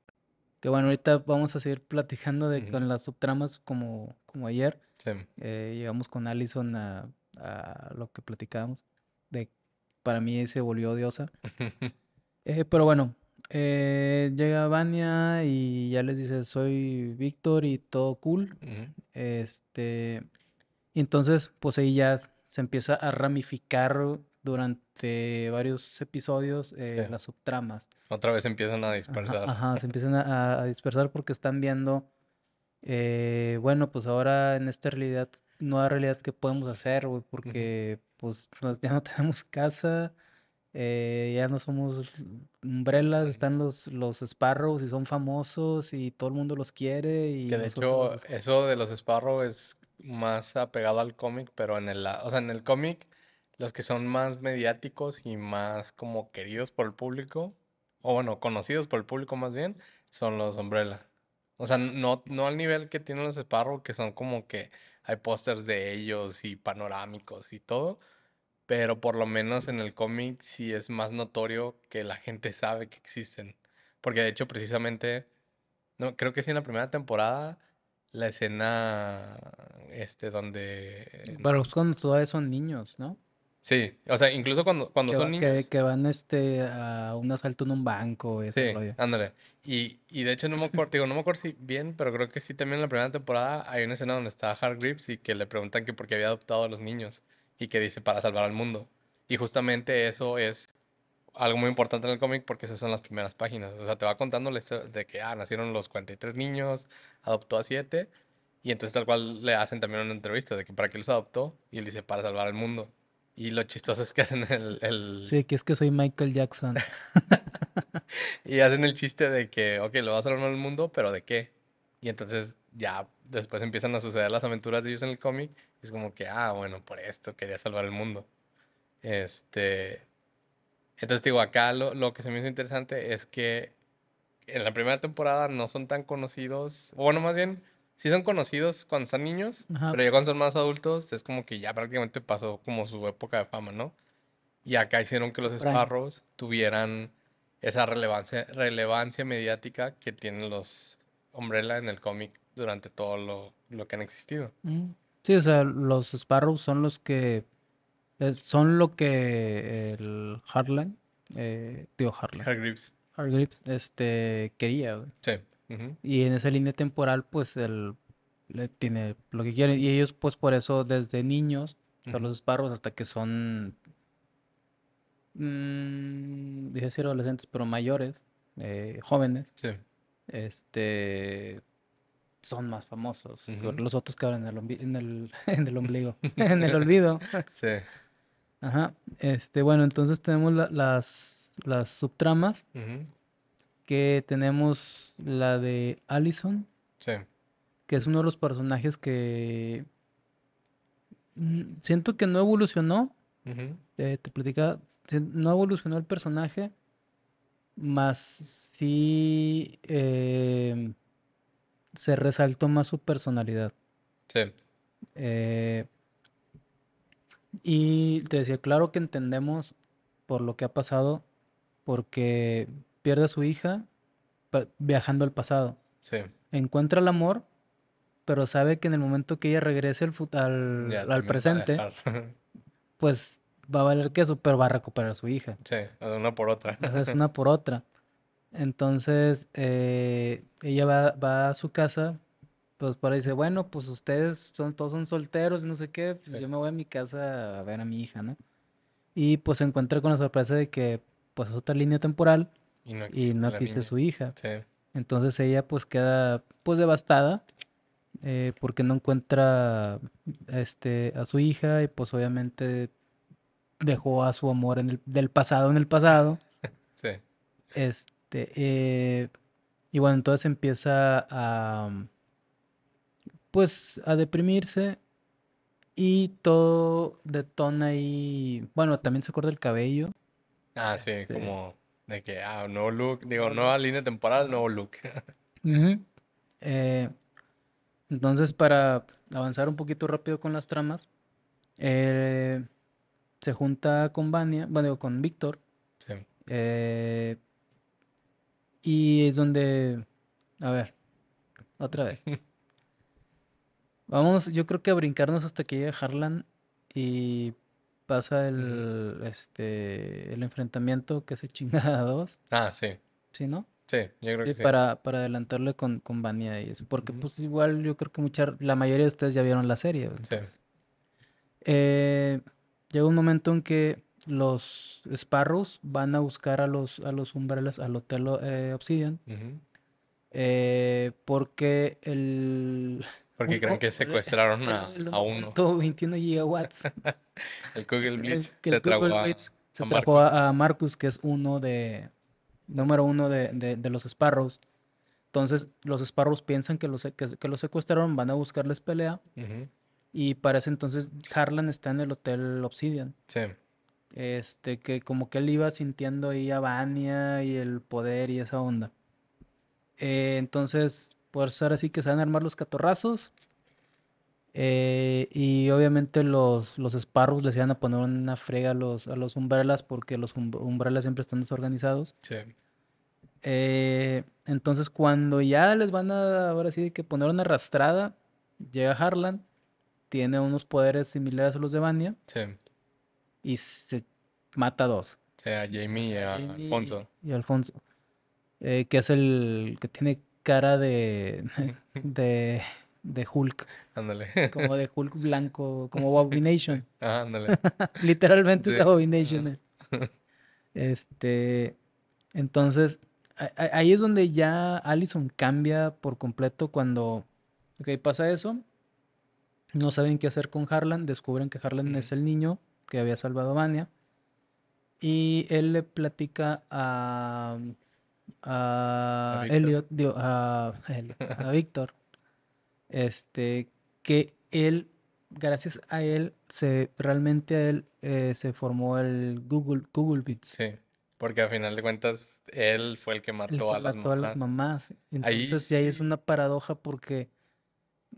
que bueno, ahorita vamos a seguir platicando de, con las subtramas como, como ayer. Sí. Eh, llegamos con Allison a, a lo que platicábamos, de para mí se volvió odiosa. Eh, pero bueno, eh, llega Vania y ya les dice, soy Víctor y todo cool. Este, y entonces, pues ahí ya se empieza a ramificar durante varios episodios eh, las subtramas. Otra vez se empiezan a dispersar. ajá, se empiezan a, dispersar porque están viendo, bueno, pues ahora en esta realidad, nueva realidad, que podemos hacer, Porque pues ya no tenemos casa, eh, ya no somos Umbrellas, están los, los Sparrows y son famosos y todo el mundo los quiere. Y que de hecho, eso de los Sparrows es más apegado al cómic, pero en el, o el cómic, los que son más mediáticos y más como queridos por el público, o bueno, conocidos por el público más bien, son los Umbrella. O sea, no, no al nivel que tienen los Sparrows, que son como que hay pósters de ellos y panorámicos y todo, pero por lo menos en el cómic sí es más notorio que la gente sabe que existen. Porque de hecho, precisamente, no, creo que sí en la primera temporada, la escena este donde. Eh, pero es cuando todavía son niños, ¿no? Sí, o sea, incluso cuando, cuando son niños. Que, van este, a un asalto en un banco. sí, ándale. Y, y, de hecho, no me acuerdo, digo, no me acuerdo si bien, pero creo que sí también en la primera temporada hay una escena donde está Hard Grips y que le preguntan que por qué había adoptado a los niños y que dice para salvar al mundo. Y justamente eso es algo muy importante en el cómic porque esas son las primeras páginas. O sea, te va contando de que ah, nacieron los 43 niños, adoptó a 7 y entonces tal cual le hacen también una entrevista de que para qué los adoptó y él dice para salvar al mundo. Y lo chistoso es que hacen el... el... Sí, que es que soy Michael Jackson. y hacen el chiste de que, ok, lo va a salvar al mundo, pero ¿de qué? Y entonces ya después empiezan a suceder las aventuras de ellos en el cómic. Es como que, ah, bueno, por esto quería salvar el mundo. Este. Entonces, digo, acá lo, que se me hizo interesante es que en la primera temporada no son tan conocidos. Bueno, más bien, sí son conocidos cuando son niños, pero ya cuando son más adultos es como que ya prácticamente pasó como su época de fama, ¿no? Y acá hicieron que los Sparrows tuvieran esa relevancia, relevancia mediática que tienen los Umbrella en el cómic durante todo lo, que han existido. Mm. Sí, o sea, los Sparrows son los que eh, son lo que el Harlan eh, tío Harlan. Hardgrips. Hardgrips, este, quería, Sí. Y en esa línea temporal, pues, él tiene lo que quiere. Y ellos, pues, por eso, desde niños, son los Sparrows hasta que son, mm, dije decir adolescentes, pero mayores, eh, jóvenes. Sí. Este, son más famosos. Los otros que en el, en el, ombligo, en el olvido. Sí. Ajá. Este, bueno, entonces tenemos las, subtramas. Que tenemos la de Allison. Sí. Que es uno de los personajes que. Mm, siento que no evolucionó. Eh, te platicaba. No evolucionó el personaje. Más sí. Eh, se resaltó más su personalidad. Sí. Eh, y te decía, claro que entendemos por lo que ha pasado, porque pierde a su hija viajando al pasado. Sí. Encuentra el amor, pero sabe que en el momento que ella regrese al, al presente, pues va a valer queso, pero va a recuperar a su hija. Sí, una por otra. es una por otra. Entonces, eh, ella va, a su casa, pues para dice, bueno, pues ustedes son, todos son solteros y no sé qué, pues yo me voy a mi casa a ver a mi hija, ¿no? Y pues se encuentra con la sorpresa de que pues es otra línea temporal y no existe, su hija. Entonces ella pues queda pues devastada eh, porque no encuentra este, a su hija y pues obviamente dejó a su amor en del pasado en el pasado. Sí. Este, este, eh, y bueno, entonces empieza a, pues, a deprimirse y todo detona ahí bueno, también se corta el cabello. Ah, sí, este como de que, ah, nuevo look, digo, nueva línea temporal, nuevo look. Eh, entonces, para avanzar un poquito rápido con las tramas, eh, se junta con Vania, bueno, con Víctor. Sí. Eh, y es donde, a ver, otra vez. Vamos, yo creo que a brincarnos hasta que llegue Harlan y pasa el, este, el enfrentamiento que se chinga a dos. Ah, sí. ¿Sí, no? Sí, yo creo que sí. Para, para adelantarle con, con y eso. Porque, pues, igual yo creo que mucha, la mayoría de ustedes ya vieron la serie. Sí. Eh, llega un momento en que los Sparrows van a buscar a los, a los Umbrellas al Hotel eh, Obsidian. eh, porque el. Porque creen que secuestraron a, uno. Todo 21 gigawatts. el Google Blitz el, se se a Marcus. a, Marcus, que es uno de. Número uno de, de, de los Sparrows. Entonces, los Sparrows piensan que los, que, que los secuestraron, van a buscarles pelea. Y parece entonces, Harlan está en el Hotel Obsidian. Sí. Este, que como que él iba sintiendo ahí a Vania y el poder y esa onda. Eh, entonces, pues ahora sí que se van a armar los catorrazos. Eh, y obviamente los, los Sparrows les iban a poner una frega a los, a los Umbrellas porque los Umbrellas siempre están desorganizados. Sí. Eh, entonces cuando ya les van a, ahora sí, que poner una arrastrada, llega Harlan, tiene unos poderes similares a los de Vania Sí y se mata a dos. O sea, Jamie y a Alfonso. Y Alfonso. Eh, que es el que tiene cara de. de. Hulk. Ándale. Como de Hulk blanco, como Abomination. Ah, ándale. Literalmente es Abomination. Eh. Este. Entonces, ahí es donde ya Allison cambia por completo cuando. Ok, pasa eso. No saben qué hacer con Harlan. Descubren que Harlan es el niño que había salvado a Vania. Y él le platica a, a, a Elliot, a, a Víctor, este, que él, gracias a él, se, realmente a él eh, se formó el Google, Google Beats. Sí. Porque al final de cuentas, él fue el que mató, a, las mató las mamás. Entonces, ahí es una paradoja porque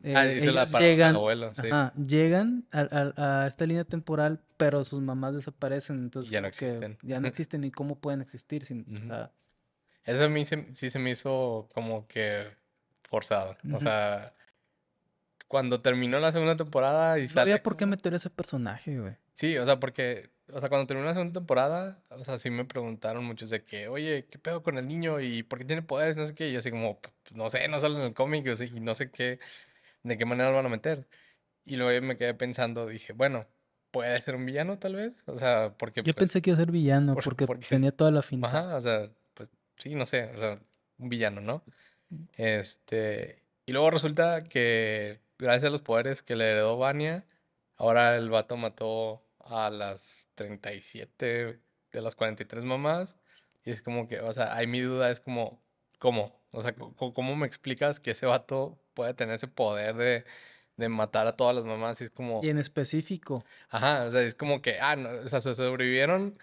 eh, ah, ellos llegan, sí. llegan a, esta línea temporal, pero sus mamás desaparecen, entonces ya no existen. Ya no existen y cómo pueden existir. Sin, Eso a mí se, sí se me hizo como que forzado. O sea, cuando terminó la segunda temporada y Sabía por qué meter ese personaje, güey. Sí, o sea, porque, o sea, cuando terminó la segunda temporada, o sea, sí me preguntaron muchos de que, oye, ¿qué pedo con el niño? ¿Y por qué tiene poderes? No sé qué. Y así como, pues no sé, no sale en el cómic y no sé qué. ¿de qué manera lo van a meter? Y luego me quedé pensando, dije, bueno, puede ser un villano tal vez, o sea, porque... Yo pues pensé que iba a ser villano porque, tenía toda la finta. Ajá, o sea, pues sí, no sé, o sea, un villano, ¿no? Mm. Este... Y luego resulta que gracias a los poderes que le heredó Vania, ahora el vato mató a las 37 de las 43 mamás. Y es como que, o sea, ahí mi duda es como, ¿cómo? O sea, ¿cómo me explicas que ese vato puede tener ese poder de, de matar a todas las mamás? Y es como... Y en específico. Ajá, o sea, es como que, ah, o sea, sobrevivieron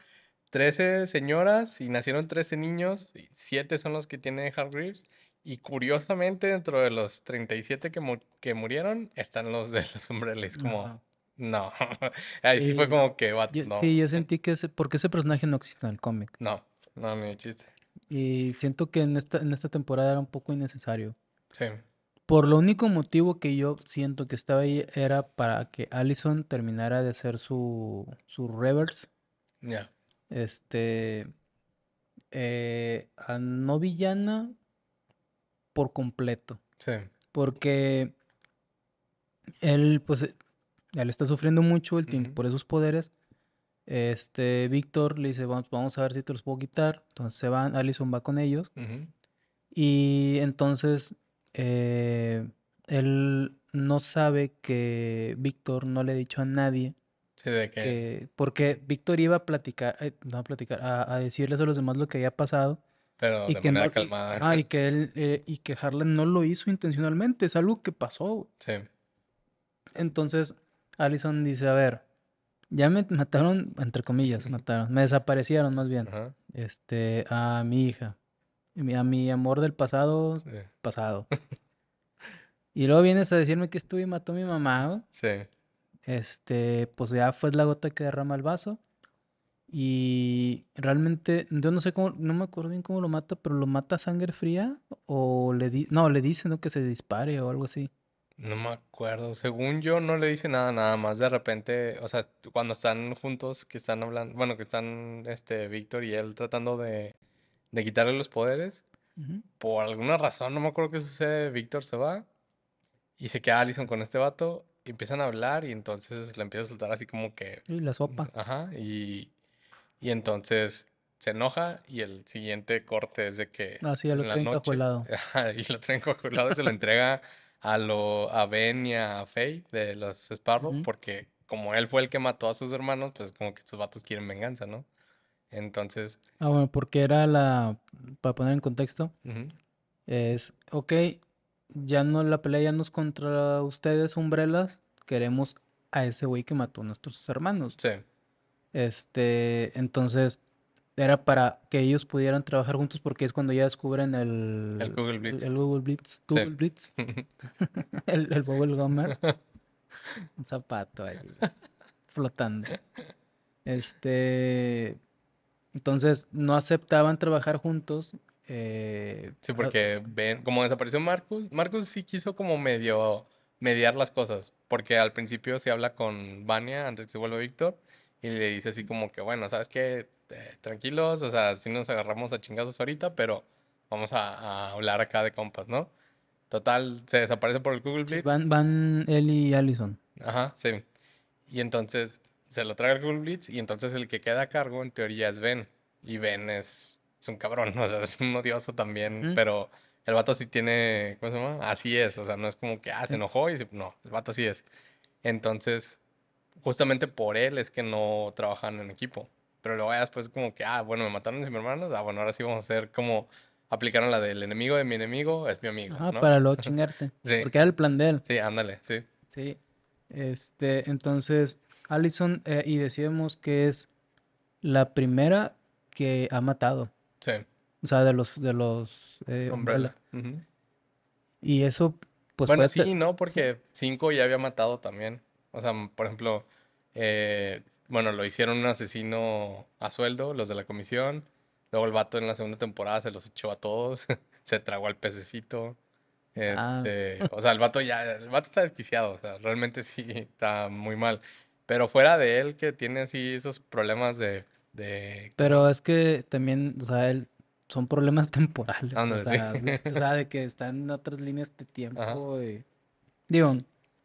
13 señoras y nacieron 13 niños, y 7 son los que tienen hard Reeves, y curiosamente dentro de los 37 que, que murieron están los de los umbrellas, como... No, ahí sí, fue como que... vato, no. Sí, yo sentí que ese, porque ese personaje no existe en el cómic. No, no, mi chiste. Y siento que en esta, en esta temporada era un poco innecesario. Sí. Por lo único motivo que yo siento que estaba ahí era para que Allison terminara de ser su, su reverse. Ya. Este. Eh, a no villana por completo. Sí. Porque él, pues, él está sufriendo mucho el team por esos poderes. Este, Víctor le dice, vamos, vamos a ver si te los puedo quitar. Entonces van, Allison va con ellos. Y entonces eh, él no sabe que Víctor no le ha dicho a nadie. de porque Víctor iba a platicar, eh, a platicar, a, decirles a los demás lo que había pasado. Pero y de que manera que él, eh, y que Harlan no lo hizo intencionalmente, es algo que pasó. Sí. Entonces, Allison dice, a ver, ya me mataron, entre comillas, mataron. Me desaparecieron más bien. Este, a mi hija. A mi amor del pasado, pasado. y luego vienes a decirme que estuve y mató a mi mamá. Sí. Este, pues ya fue la gota que derrama el vaso. Y realmente, yo no sé cómo, no me acuerdo bien cómo lo mata, pero lo mata sangre fría o le di, no, le dicen ¿no? que se dispare o algo así. No me acuerdo. Según yo, no le dice nada, nada más. De repente, o sea, cuando están juntos, que están hablando, bueno, que están este, Víctor y él tratando de, quitarle los poderes. Por alguna razón, no me acuerdo qué sucede. Víctor se va y se queda Allison con este vato. empiezan a hablar y entonces le empieza a soltar así como que. Y la sopa. Mm, ajá. Y, entonces se enoja y el siguiente corte es de que. Ah, sí, ya lo traen y lo traen y se lo entrega a, lo, a Ben y a Faye de los Sparrow, porque como él fue el que mató a sus hermanos, pues como que estos vatos quieren venganza, ¿no? Entonces. Ah, bueno, porque era la. Para poner en contexto, es. Ok, ya no, la pelea ya no es contra ustedes, Umbrelas. Queremos a ese güey que mató a nuestros hermanos. Sí. Este, entonces, era para que ellos pudieran trabajar juntos porque es cuando ya descubren el, el Google Blitz. El, Google Blitz. Google Blitz. el, el Bubble Gummer. Un zapato ahí flotando. Este. Entonces no aceptaban trabajar juntos. Eh, sí, porque ah, ven, como desapareció Marcus, Marcus sí quiso como medio mediar las cosas, porque al principio se habla con Vania antes que se vuelva Víctor y le dice así como que, bueno, ¿sabes qué? Este, tranquilos, o sea, sí nos agarramos a chingazos ahorita, pero vamos a, hablar acá de compas, ¿no? Total, se desaparece por el Google Blitz. Van, van él y Allison. Ajá, sí. Y entonces se lo trae el Google Blitz y entonces el que queda a cargo en teoría es Ben. Y Ben es, un cabrón, o sea, es un odioso también, pero el vato sí tiene, ¿cómo se llama? Así es, o sea, no es como que, ah, se enojó y no, el vato sí es. Entonces, justamente por él es que no trabajan en equipo. Pero luego ya después como que, ah, bueno, me mataron mis hermanos, ah, bueno, ahora sí vamos a hacer como aplicaron la del enemigo de mi enemigo es mi amigo. Ah, para luego chingarte. sí. Porque era el plan de él. Sí, ándale, sí. Sí. Este, entonces, Allison, eh, y decíamos que es la primera que ha matado. Sí. O sea, de los, de los eh, Y eso, pues. Bueno, sí, no, porque cinco ya había matado también. O sea, por ejemplo, eh, bueno, lo hicieron un asesino a sueldo, los de la comisión. Luego el vato en la segunda temporada se los echó a todos, se tragó al pececito. Ah. Este, o sea, el vato ya, el vato está desquiciado, o sea, realmente sí está muy mal. Pero fuera de él que tiene así esos problemas de... de... Pero es que también, o sea, son problemas temporales. o, sea, de que están en otras líneas de tiempo. digo,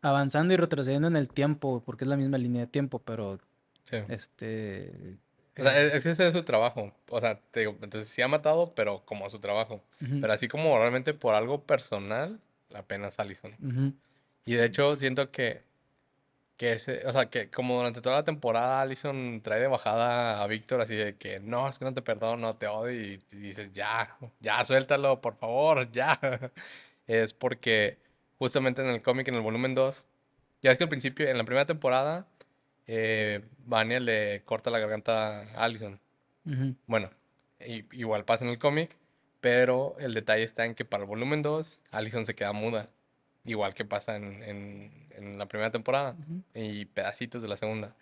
avanzando y retrocediendo en el tiempo, porque es la misma línea de tiempo, pero este. O sea, eh, es ese es su trabajo. O sea, te digo, entonces sí ha matado, pero como a su trabajo. Pero así como realmente por algo personal, apenas pena Uh Y de hecho, siento que. Que ese, o sea, que como durante toda la temporada Allison trae de bajada a Víctor así de que no, es que no te perdono, te odio y, y dices ya, ya suéltalo, por favor, ya. es porque justamente en el cómic, en el volumen 2, ya es que al principio, en la primera temporada, eh, le corta la garganta a Allison. Bueno, igual pasa en el cómic, pero el detalle está en que para el volumen 2, Allison se queda muda. Igual que pasa en, la primera temporada y pedacitos de la segunda.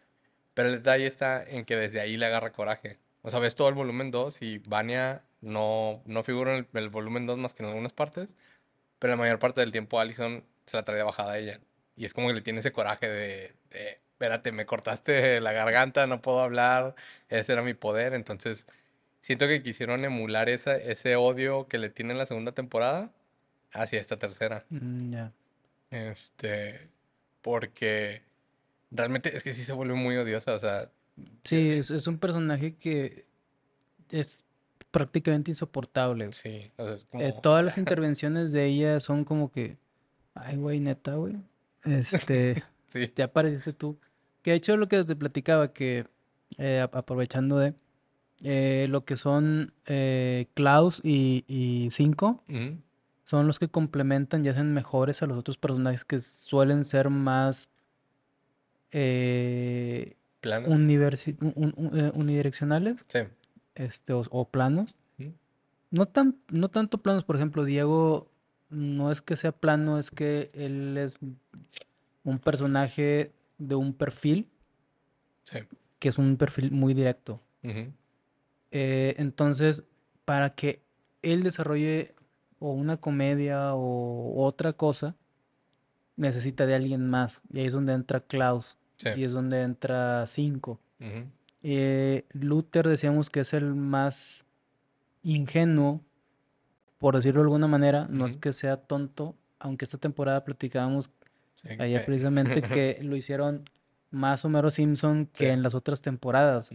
Pero el detalle está en que desde ahí le agarra coraje. O sea, ves todo el volumen 2 y Vania no, no figura en el, volumen 2 más que en algunas partes, pero la mayor parte del tiempo Allison se la trae de bajada a ella. Y es como que le tiene ese coraje de espérate, me cortaste la garganta, no puedo hablar, ese era mi poder. Entonces, siento que quisieron emular esa, ese odio que le tienen la segunda temporada hacia esta tercera. Mm, ya. Este, porque realmente es que sí se vuelve muy odiosa, o sea. Sí, eh, es, un personaje que es prácticamente insoportable. Sí, eh, todas las intervenciones de ella son como que, ay, güey, neta, güey. Este, sí. ya apareciste tú. Que de hecho lo que te platicaba, que eh, aprovechando de eh, lo que son eh, Klaus y, y Cinco, mm. son los que complementan y hacen mejores a los otros personajes que suelen ser más unidireccionales sí. Este, o, planos. Mm. No, tan, no tanto planos, por ejemplo, Diego no es que sea plano, es que él es un personaje de un perfil que es un perfil muy directo. Eh, entonces, para que él desarrolle o una comedia o otra cosa, necesita de alguien más. Y ahí es donde entra Klaus. Y es donde entra Cinco. Eh, Luther decíamos que es el más ingenuo, por decirlo de alguna manera. No es que sea tonto, aunque esta temporada platicábamos Sí, eh. precisamente que lo hicieron más Homero Simpson que en las otras temporadas.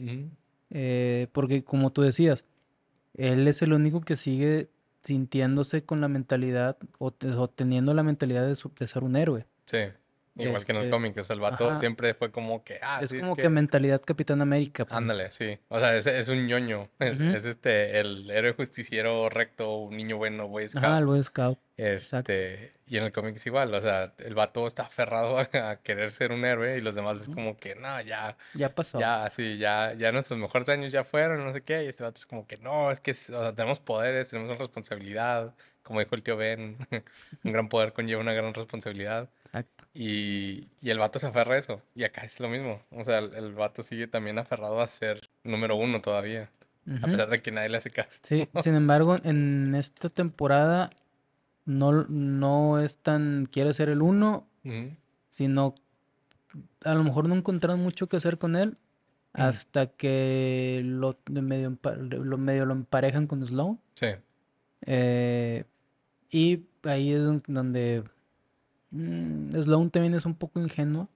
Eh, porque como tú decías, él es el único que sigue sintiéndose con la mentalidad o, teniendo la mentalidad de, de ser un héroe. Sí. Igual que en el este, cómic, o sea, el vato siempre fue como que. Ah, es como que... mentalidad Capitán América. Pues". Ándale, sí. O sea, es, un ñoño. Es, este, el héroe justiciero recto, un niño bueno, Boy Scout. Ah, el Boy Scout. Exacto. Este, y en el cómic es igual, o sea, el vato está aferrado a, querer ser un héroe y los demás es como que, no, ya. Ya pasó. Ya, sí, ya, ya nuestros mejores años ya fueron, no sé qué. Y este vato es como que, no, es que o sea, tenemos poderes, tenemos una responsabilidad. Como dijo el tío Ben, un gran poder conlleva una gran responsabilidad. Exacto. Y, el vato se aferra a eso. Y acá es lo mismo. O sea, el, vato sigue también aferrado a ser número uno todavía. A pesar de que nadie le hace caso. Sí, sin embargo, en esta temporada no, no es tan quiere ser el uno, sino a lo mejor no encontraron mucho que hacer con él hasta que lo medio, lo medio lo emparejan con Slow. Sí. Eh, y ahí es donde Mm, Sloan también es un poco ingenua.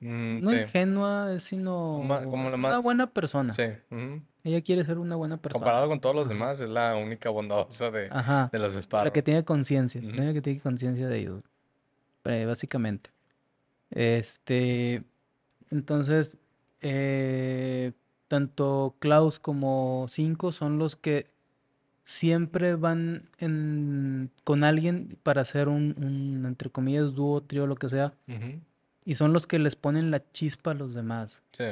Mm, no ingenua, sino una buena persona. Ella quiere ser una buena persona. Comparado con todos los demás, es la única bondadosa de, las de los La que tiene conciencia, que tiene conciencia de ellos, básicamente. Este, entonces, eh, tanto Klaus como Cinco son los que siempre van con alguien para hacer un, entre comillas, dúo, trío, lo que sea. Y son los que les ponen la chispa a los demás. Sí.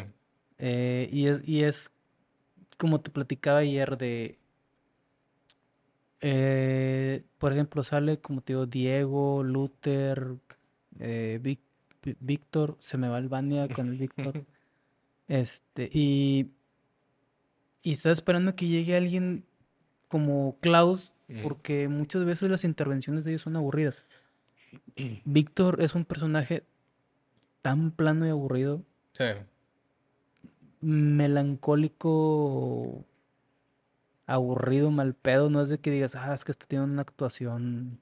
Eh, y, es, y es como te platicaba ayer de... Eh, por ejemplo, sale como te digo Diego, Luther, eh, Víctor, se me va el con el Víctor. este, y, y estás esperando que llegue alguien como Klaus, porque muchas veces las intervenciones de ellos son aburridas. Víctor es un personaje tan plano y aburrido. Sí. Melancólico, aburrido, mal pedo. No es de que digas, ah, es que está tiene una actuación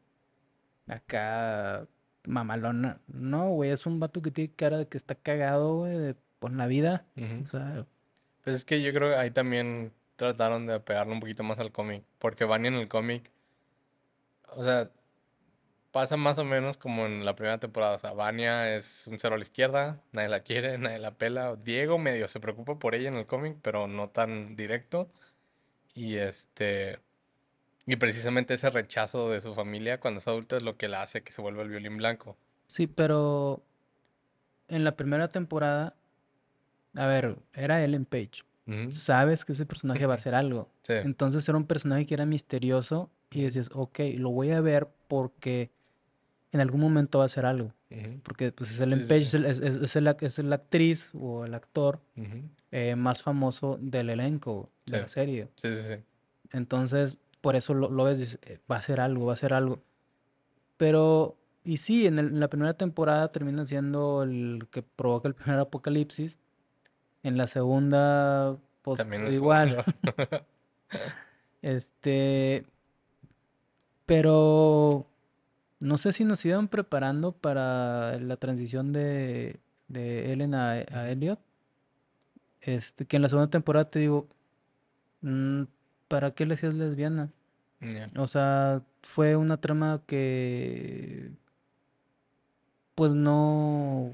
acá mamalona. No, güey, es un vato que tiene cara de que está cagado, güey, por la vida. Pues es que yo creo que ahí también trataron de pegarle un poquito más al cómic. Porque Vania en el cómic, o sea, pasa más o menos como en la primera temporada. O sea, Vania es un cero a la izquierda, nadie la quiere, nadie la pela. Diego medio se preocupa por ella en el cómic, pero no tan directo. Y este. Y precisamente ese rechazo de su familia cuando es adulta es lo que la hace que se vuelva el violín blanco. Sí, pero en la primera temporada, a ver, era Ellen Page, sabes que ese personaje va a hacer algo. Entonces era un personaje que era misterioso y decías, ok, lo voy a ver porque en algún momento va a hacer algo. Porque pues, es el Es, es, es, es, actriz o el actor eh, más famoso del elenco de la serie. Entonces, por eso lo, lo ves, eh, va a hacer algo, va a hacer algo. Pero y sí, en, la primera temporada termina siendo el que provoca el primer apocalipsis. En la segunda, pues igual. este. Pero no sé si nos iban preparando para la transición de, de Ellen a, Elliot. Este, que en la segunda temporada te digo, mm, ¿para qué le hacías lesbiana? O sea, fue una trama que pues no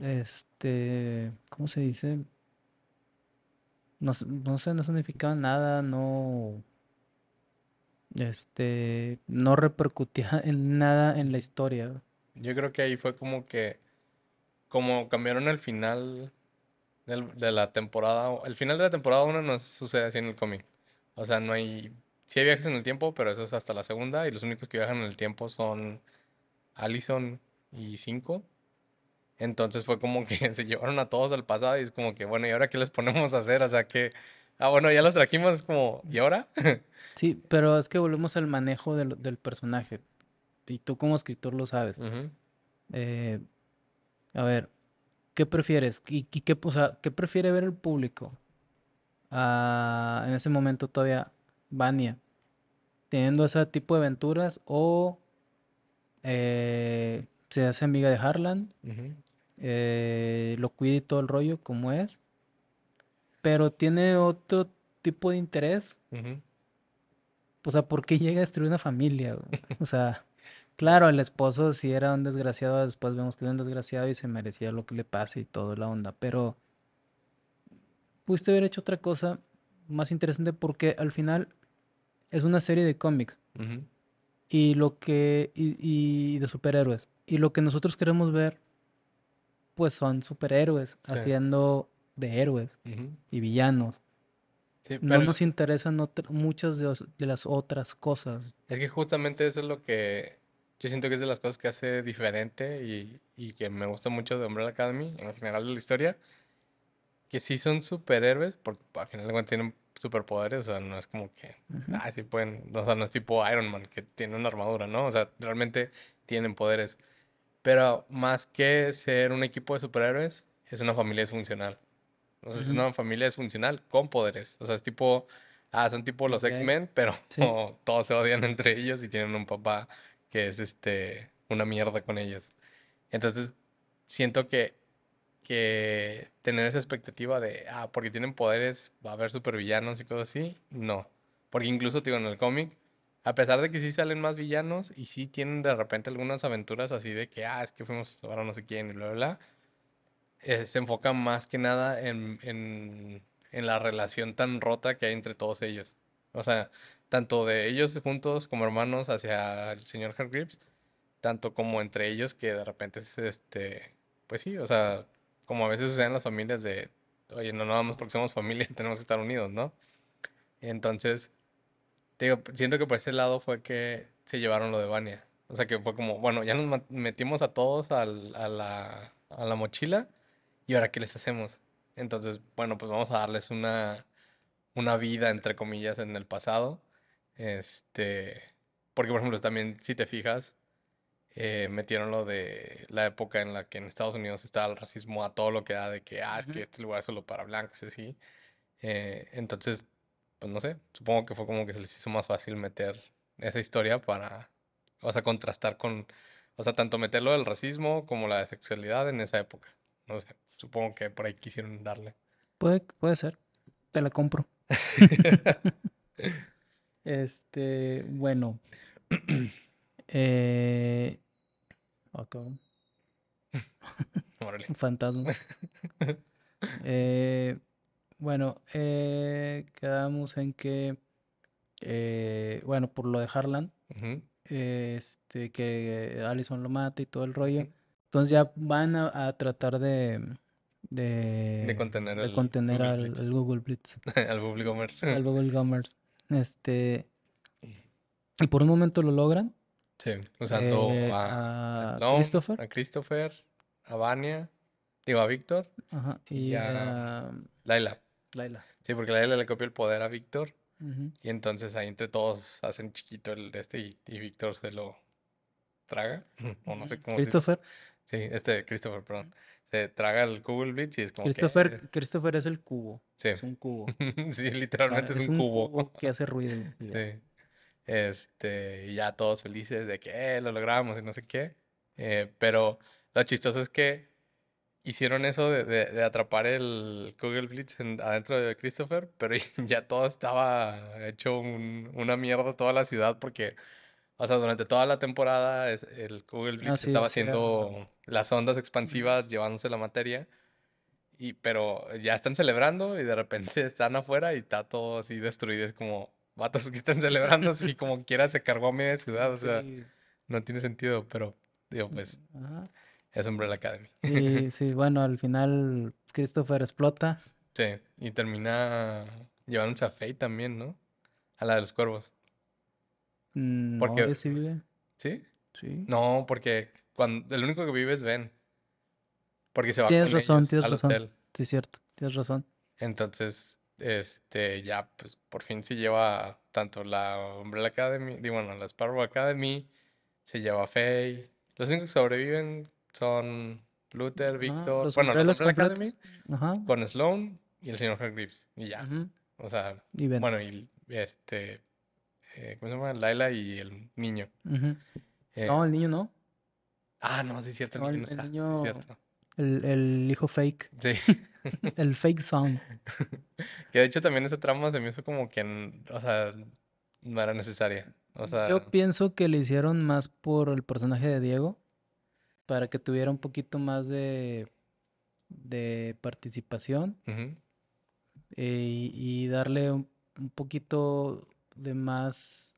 Este... Este, ¿cómo se dice? No, sé, no significaba nada, no, este, no repercutía en nada en la historia. Yo creo que ahí fue como que, como cambiaron el final de la temporada, el final de la temporada 1 no sucede así en el cómic. O sea, no hay, sí hay viajes en el tiempo, pero eso es hasta la segunda y los únicos que viajan en el tiempo son Allison y 5. Entonces fue como que se llevaron a todos al pasado y es como que, bueno, ¿y ahora qué les ponemos a hacer? O sea que, ah, bueno, ya los trajimos, es como, ¿y ahora? sí, pero es que volvemos al manejo del, personaje. Y tú como escritor lo sabes. Eh, a ver, ¿qué prefieres? ¿Y, qué, o sea, qué prefiere ver el público? Ah, en ese momento todavía Vania, teniendo ese tipo de aventuras o eh, se hace amiga de Harlan. Ajá. Eh, lo cuida y todo el rollo como es, pero tiene otro tipo de interés. O sea, porque llega a destruir una familia? o sea, claro, el esposo si era un desgraciado, después vemos que era un desgraciado y se merecía lo que le pase y toda la onda, pero pudiste haber hecho otra cosa más interesante porque al final es una serie de cómics y lo que y de superhéroes y lo que nosotros queremos ver pues son superhéroes haciendo de héroes y villanos. No nos interesan muchas de, las otras cosas. Es que justamente eso es lo que yo siento que es de las cosas que hace diferente y, que me gusta mucho de Umbrella Academy en general de la historia. Que sí son superhéroes, porque al final de cuentas tienen superpoderes, o sea, no es como que, ah, sí pueden, o sea, no es tipo Iron Man que tiene una armadura, ¿no? O sea, realmente tienen poderes. Pero más que ser un equipo de superhéroes, es una familia disfuncional. O sea, es una familia disfuncional con poderes. O sea, es tipo, ah, son tipo los X-Men, pero todos se odian entre ellos y tienen un papá que es este, una mierda con ellos. Entonces, siento que, que tener esa expectativa de, ah, porque tienen poderes, va a haber supervillanos y cosas así, no. Porque incluso, digo, en el cómic, a pesar de que sí salen más villanos y sí tienen de repente algunas aventuras así de que, ah, es que fuimos ahora no sé quién y bla, bla, bla eh, se enfoca más que nada en, la relación tan rota que hay entre todos ellos. O sea, tanto de ellos juntos como hermanos hacia el señor Hargreaves, tanto como entre ellos que de repente es este, pues sí, o sea, como a veces suceden las familias de, oye, no no vamos porque somos familia, tenemos que estar unidos, ¿no? Entonces, siento que por ese lado fue que se llevaron lo de Vania. O sea que fue como, bueno, ya nos metimos a todos a, la, mochila y ahora qué les hacemos. Entonces, bueno, pues vamos a darles una, vida, entre comillas, en el pasado. Este, porque, por ejemplo, también, si te fijas, eh, metieron lo de la época en la que en Estados Unidos estaba el racismo a todo lo que da, de que, ah, es que este lugar es solo para blancos, y así. Eh, entonces, pues no sé, supongo que fue como que se les hizo más fácil meter esa historia para, o sea, contrastar con, o sea, tanto meterlo del racismo como la sexualidad en esa época. No sé, supongo que por ahí quisieron darle. Puede, puede ser, te la compro. este, bueno. eh, Fantasma. eh, bueno, eh, quedamos en que, eh, bueno, por lo de Harlan, este, que Allison lo mata y todo el rollo. Entonces ya van a, tratar de, contener al contener Google Blitz, al Google Blitz, al Google Este, y por un momento lo logran. Sí, usando eh, a, Christopher a Christopher, a Vania, digo a Víctor ajá, y a Laila. Laila. Sí, porque Laila le copió el poder a Víctor. Y entonces ahí entre todos hacen chiquito el este y, Víctor se lo traga. Christopher. Sí, este, Christopher, perdón. Se traga el Google Blitz y es como. Christopher, eh". Christopher es el cubo. Sí. Es un cubo. sí, literalmente es, un, cubo. Que hace ruido. sí. Este, y ya todos felices de que eh, lo logramos y no sé qué. Eh, pero lo chistoso es que hicieron eso de, de, atrapar el Google Blitz adentro de Christopher, pero ya todo estaba hecho una mierda toda la ciudad porque, o sea, durante toda la temporada el Google Blitz estaba haciendo las ondas expansivas, llevándose la materia. Y, pero ya están celebrando y de repente están afuera y está todo así destruido. Es como, vatos que están celebrando, así como quiera se cargó a media ciudad. O sea, no tiene sentido, pero digo, pues es Umbrella Academy. Y sí, bueno, al final Christopher explota. Sí, y termina llevándose a Faye también, ¿no? A la de los cuervos. Mm, no, porque... sí ¿Sí? No, porque cuando el único que vive es Ben. Porque se va a con razón, al hotel. Sí, cierto, tienes razón. Entonces, este, ya, pues por fin se lleva tanto la Umbrella Academy, digo, bueno, la Sparrow Academy, se lleva a Faye. Los únicos que sobreviven son Luther, Víctor, bueno, los Academy, con Sloan y el señor Hargreaves, y ya. O sea, bueno, y este, eh, ¿cómo se llama? Laila y el niño. No, el niño no. Ah, no, sí es cierto, el niño está. El, El, el, hijo fake. Sí. el fake sound. que de hecho también esa trama se me hizo como que, o sea, no era necesaria. O sea, Yo pienso que le hicieron más por el personaje de Diego para que tuviera un poquito más de, participación eh, y, darle un, poquito de más...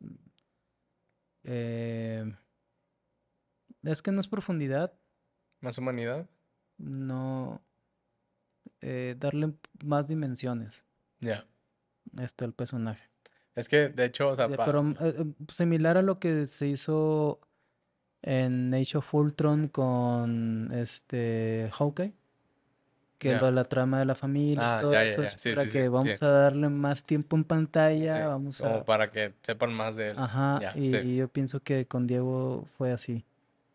Eh, es que no es profundidad. ¿Más humanidad? No. Eh, darle más dimensiones. Ya. Este, el personaje. Es que, de hecho, o sea... Pero similar a lo que se hizo en Age of con este Hawkeye, que va la trama de la familia para que vamos a darle más tiempo en pantalla, vamos como para que sepan más de él. y, yo pienso que con Diego fue así.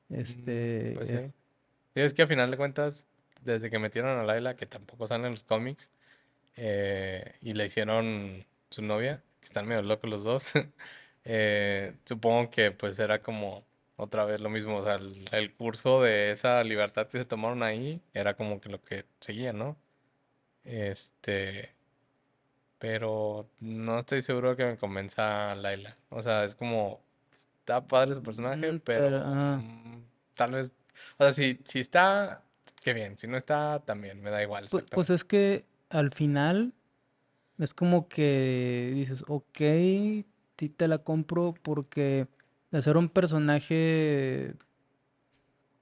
Este, mm, pues eh, sí. Es que a final de cuentas, desde que metieron a Laila, que tampoco sale en los cómics, eh, y le hicieron su novia, que están medio locos los dos, eh, supongo que pues era como otra vez lo mismo, o sea, el, curso de esa libertad que se tomaron ahí era como que lo que seguía, ¿no? Este, pero no estoy seguro de que me convenza Laila, o sea, es como, está padre su personaje, pero, mm, tal vez, o sea, si, está, qué bien, si no está, también, me da igual. Pues, pues es que al final es como que dices, ok, sí te la compro porque de hacer un personaje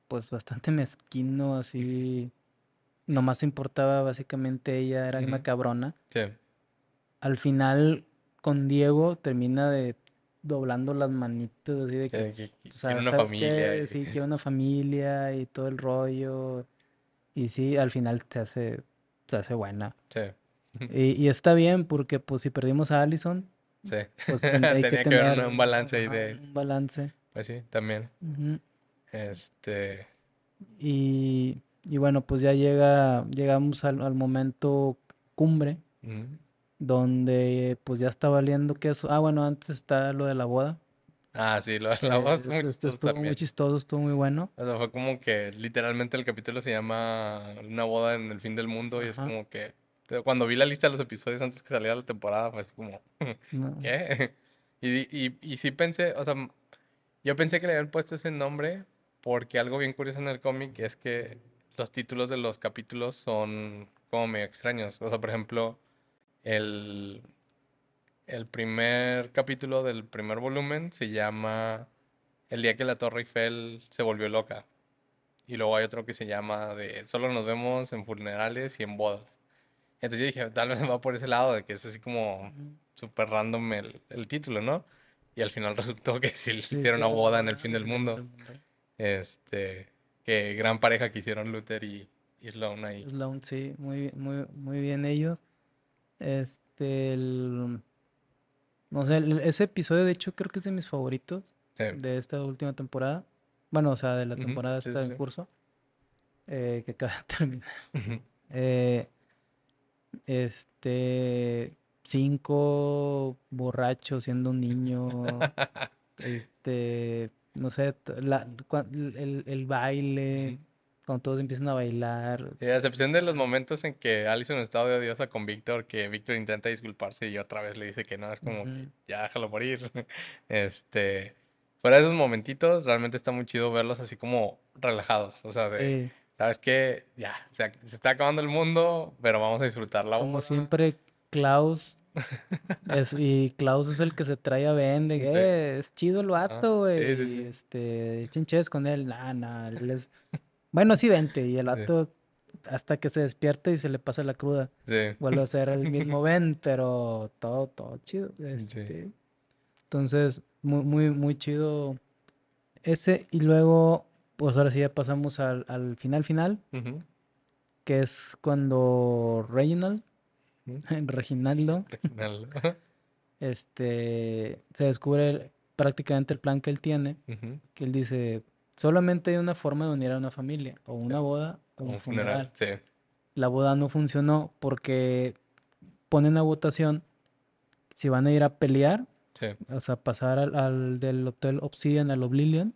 pues bastante mezquino, así nomás importaba básicamente ella, era una cabrona. Sí. Al final con Diego termina de doblando las manitas así de que, pues, una familia. Sí, quiere una familia y todo el rollo. Y sí, al final se hace, se hace buena. Sí. y, está bien porque pues si perdimos a Allison, Sí. Pues, Tenía que, un balance ahí de. Un balance. Pues sí, también. Este. Y, bueno, pues ya llega, llegamos al, momento cumbre, donde pues ya está valiendo que eso. Ah, bueno, antes está lo de la boda. Ah, sí, lo de la eh, boda. Esto estuvo, muy, chistoso, estuvo muy bueno. O sea, fue como que literalmente el capítulo se llama Una boda en el fin del mundo y es como que cuando vi la lista de los episodios antes que saliera la temporada, pues como, ¿qué? Y, y, y sí pensé, o sea, yo pensé que le habían puesto ese nombre porque algo bien curioso en el cómic es que los títulos de los capítulos son como medio extraños. O sea, por ejemplo, el, el primer capítulo del primer volumen se llama El día que la Torre Eiffel se volvió loca. Y luego hay otro que se llama de Solo nos vemos en funerales y en bodas. Entonces yo dije, tal vez va por ese lado de que es así como súper random el, el, título, ¿no? Y al final resultó que sí, hicieron una boda en el fin del mundo. Este, que gran pareja que hicieron Luther y, y Sloan ahí. Sloan, sí, muy, muy, muy bien ellos. Este, el, no sé, ese episodio de hecho creo que es de mis favoritos de esta última temporada. Bueno, o sea, de la temporada uh está en curso, eh, que acaba de terminar. eh, este, cinco, borrachos siendo un niño, este, no sé, la, el, baile, cuando todos empiezan a bailar. a excepción de los momentos en que Alison está de odiosa con Víctor, que Víctor intenta disculparse y otra vez le dice que no, es como que ya déjalo morir. este, fuera esos momentitos, realmente está muy chido verlos así como relajados, o sea, de... ¿sabes qué? Ya, se, está acabando el mundo, pero vamos a disfrutarla. Como siempre, Klaus. y Klaus es el que se trae a Vente. Eh, es chido el vato, ah, güey. este, chinches con él. Nah, nah, Bueno, sí, vente. Y el vato, hasta que se despierte y se le pasa la cruda, Sí. vuelve a ser el mismo Ben, pero todo, todo chido. Este. Entonces, muy, muy, muy chido ese. Y luego pues ahora sí ya pasamos al, final final, que es cuando Reginald, Reginaldo, Reginaldo. este, se descubre prácticamente el plan que él tiene, que él dice, solamente hay una forma de unir a una familia, o una boda, o, un, funeral. Sí. La boda no funcionó porque ponen a votación si van a ir a pelear, sí. o sea, pasar al, al del Hotel Obsidian al Oblivion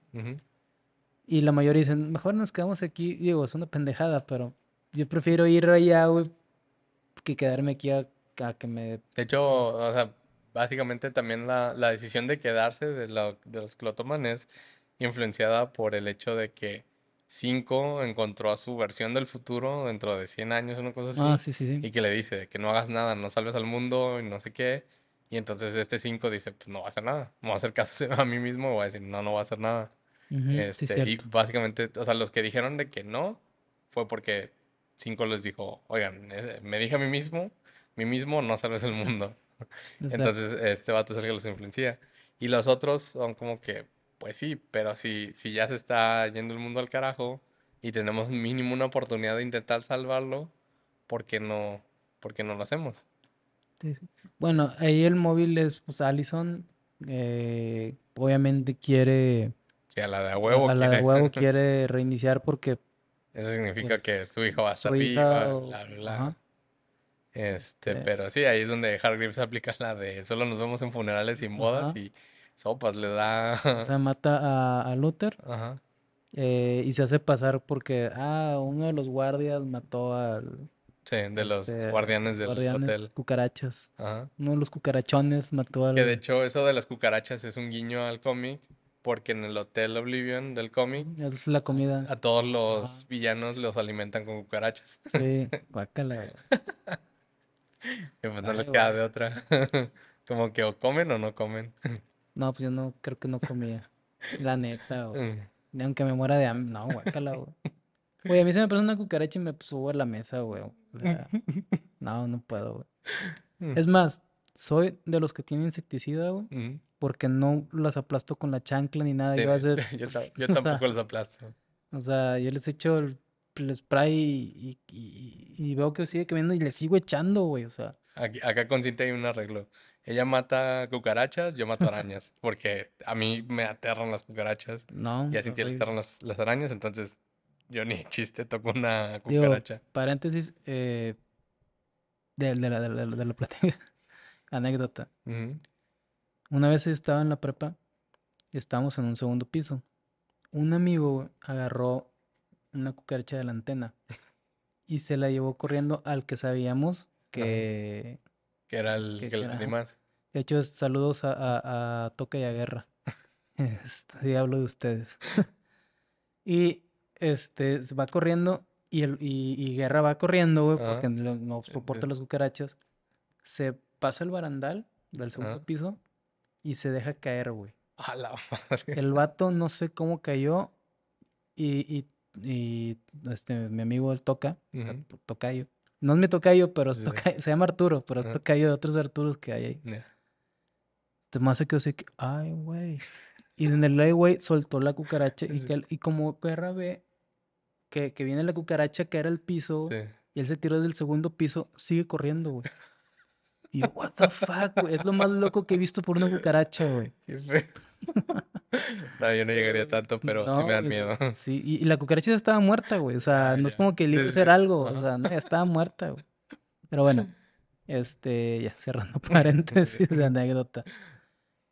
y la mayoría dicen, mejor nos quedamos aquí. Digo, es una pendejada, pero yo prefiero ir allá, güey, que quedarme aquí a, que me... De hecho, o sea, básicamente también la, la decisión de quedarse de, los que lo toman es influenciada por el hecho de que 5 encontró a su versión del futuro dentro de 100 años, una cosa así. Ah, sí, sí, sí. Y que le dice que no hagas nada, no salves al mundo y no sé qué. Y entonces este 5 dice, pues no va a hacer nada. No va a hacer caso a mí mismo, voy a decir, no, no va a hacer nada. Este, y básicamente, o sea, los que dijeron de que no fue porque Cinco les dijo, oigan, eh, me dije a mí mismo, mí mismo no salves el mundo. Entonces, este vato es el que los influencia. Y los otros son como que, pues sí, pero si, si ya se está yendo el mundo al carajo y tenemos mínimo una oportunidad de intentar salvarlo, ¿por qué no, porque no lo hacemos? Bueno, ahí el móvil es, pues Allison eh, obviamente quiere a la de huevo a la quiere... de huevo quiere reiniciar porque... Eso significa pues, que su hijo va a estar vivo Este, eh. pero sí, ahí es donde Hard se aplica la de solo nos vemos en funerales y bodas y sopas le da. O sea, mata a, Luther eh, y se hace pasar porque, ah, uno de los guardias mató al. Sí, de los este, guardianes del guardianes, cucarachas. Ajá. Uno de los cucarachones mató al. Que de hecho, eso de las cucarachas es un guiño al cómic porque en el Hotel Oblivion del cómic... Es la comida. A todos los villanos los alimentan con cucarachas. Sí, guácala. y pues no les queda de otra. Como que o comen o no comen. No, pues yo no creo que no comía. La neta, güey. Mm. Aunque me muera de hambre. No, guácala, güey. Güey, a mí se me pasó una cucaracha y me subo a la mesa, güey. no, no puedo, güey. Mm. Es más, soy de los que tienen insecticida, güey. Porque no las aplasto con la chancla ni nada. yo, hacer, tampoco las aplasto. O sea, yo les echo el, spray y, veo que sigue quemando y le sigo echando, güey. O sea. acá con Cintia hay un arreglo. Ella mata cucarachas, yo mato arañas. porque a mí me aterran las cucarachas. No. Y a Cintia le aterran las, arañas. Entonces, yo ni chiste toco una cucaracha. paréntesis, eh, de, la, de, anécdota. Una vez yo estaba en la prepa, estábamos en un segundo piso. Un amigo agarró una cucaracha de la antena y se la llevó corriendo al que sabíamos que... Que era el que, más. De hecho, saludos a, a, y a Guerra. este, hablo de ustedes. y este se va corriendo y, el, y, Guerra va corriendo, güey, porque no, no soporta eh, eh. las cucarachas. Se pasa el barandal del segundo piso y se deja caer, güey. A El vato no sé cómo cayó y, y, este, mi amigo el Toca, Tocayo. No es mi Tocayo, pero se llama Arturo, pero toca Tocayo de otros Arturos que hay ahí. Yeah. más se quedó así que, ay, güey. Y en el lay güey, soltó la cucaracha y, que, y como guerra ve que, que viene la cucaracha que era el piso y él se tiró desde el segundo piso, sigue corriendo, güey. Y yo, what the fuck, güey. Es lo más loco que he visto por una cucaracha, güey. no, yo no llegaría tanto, pero sí me dan miedo. Sí, y, la cucaracha ya estaba muerta, güey. O sea, ah, no es como que le hizo hacer algo. O sea, no, estaba muerta, güey. Pero bueno, este, ya cerrando paréntesis de anécdota.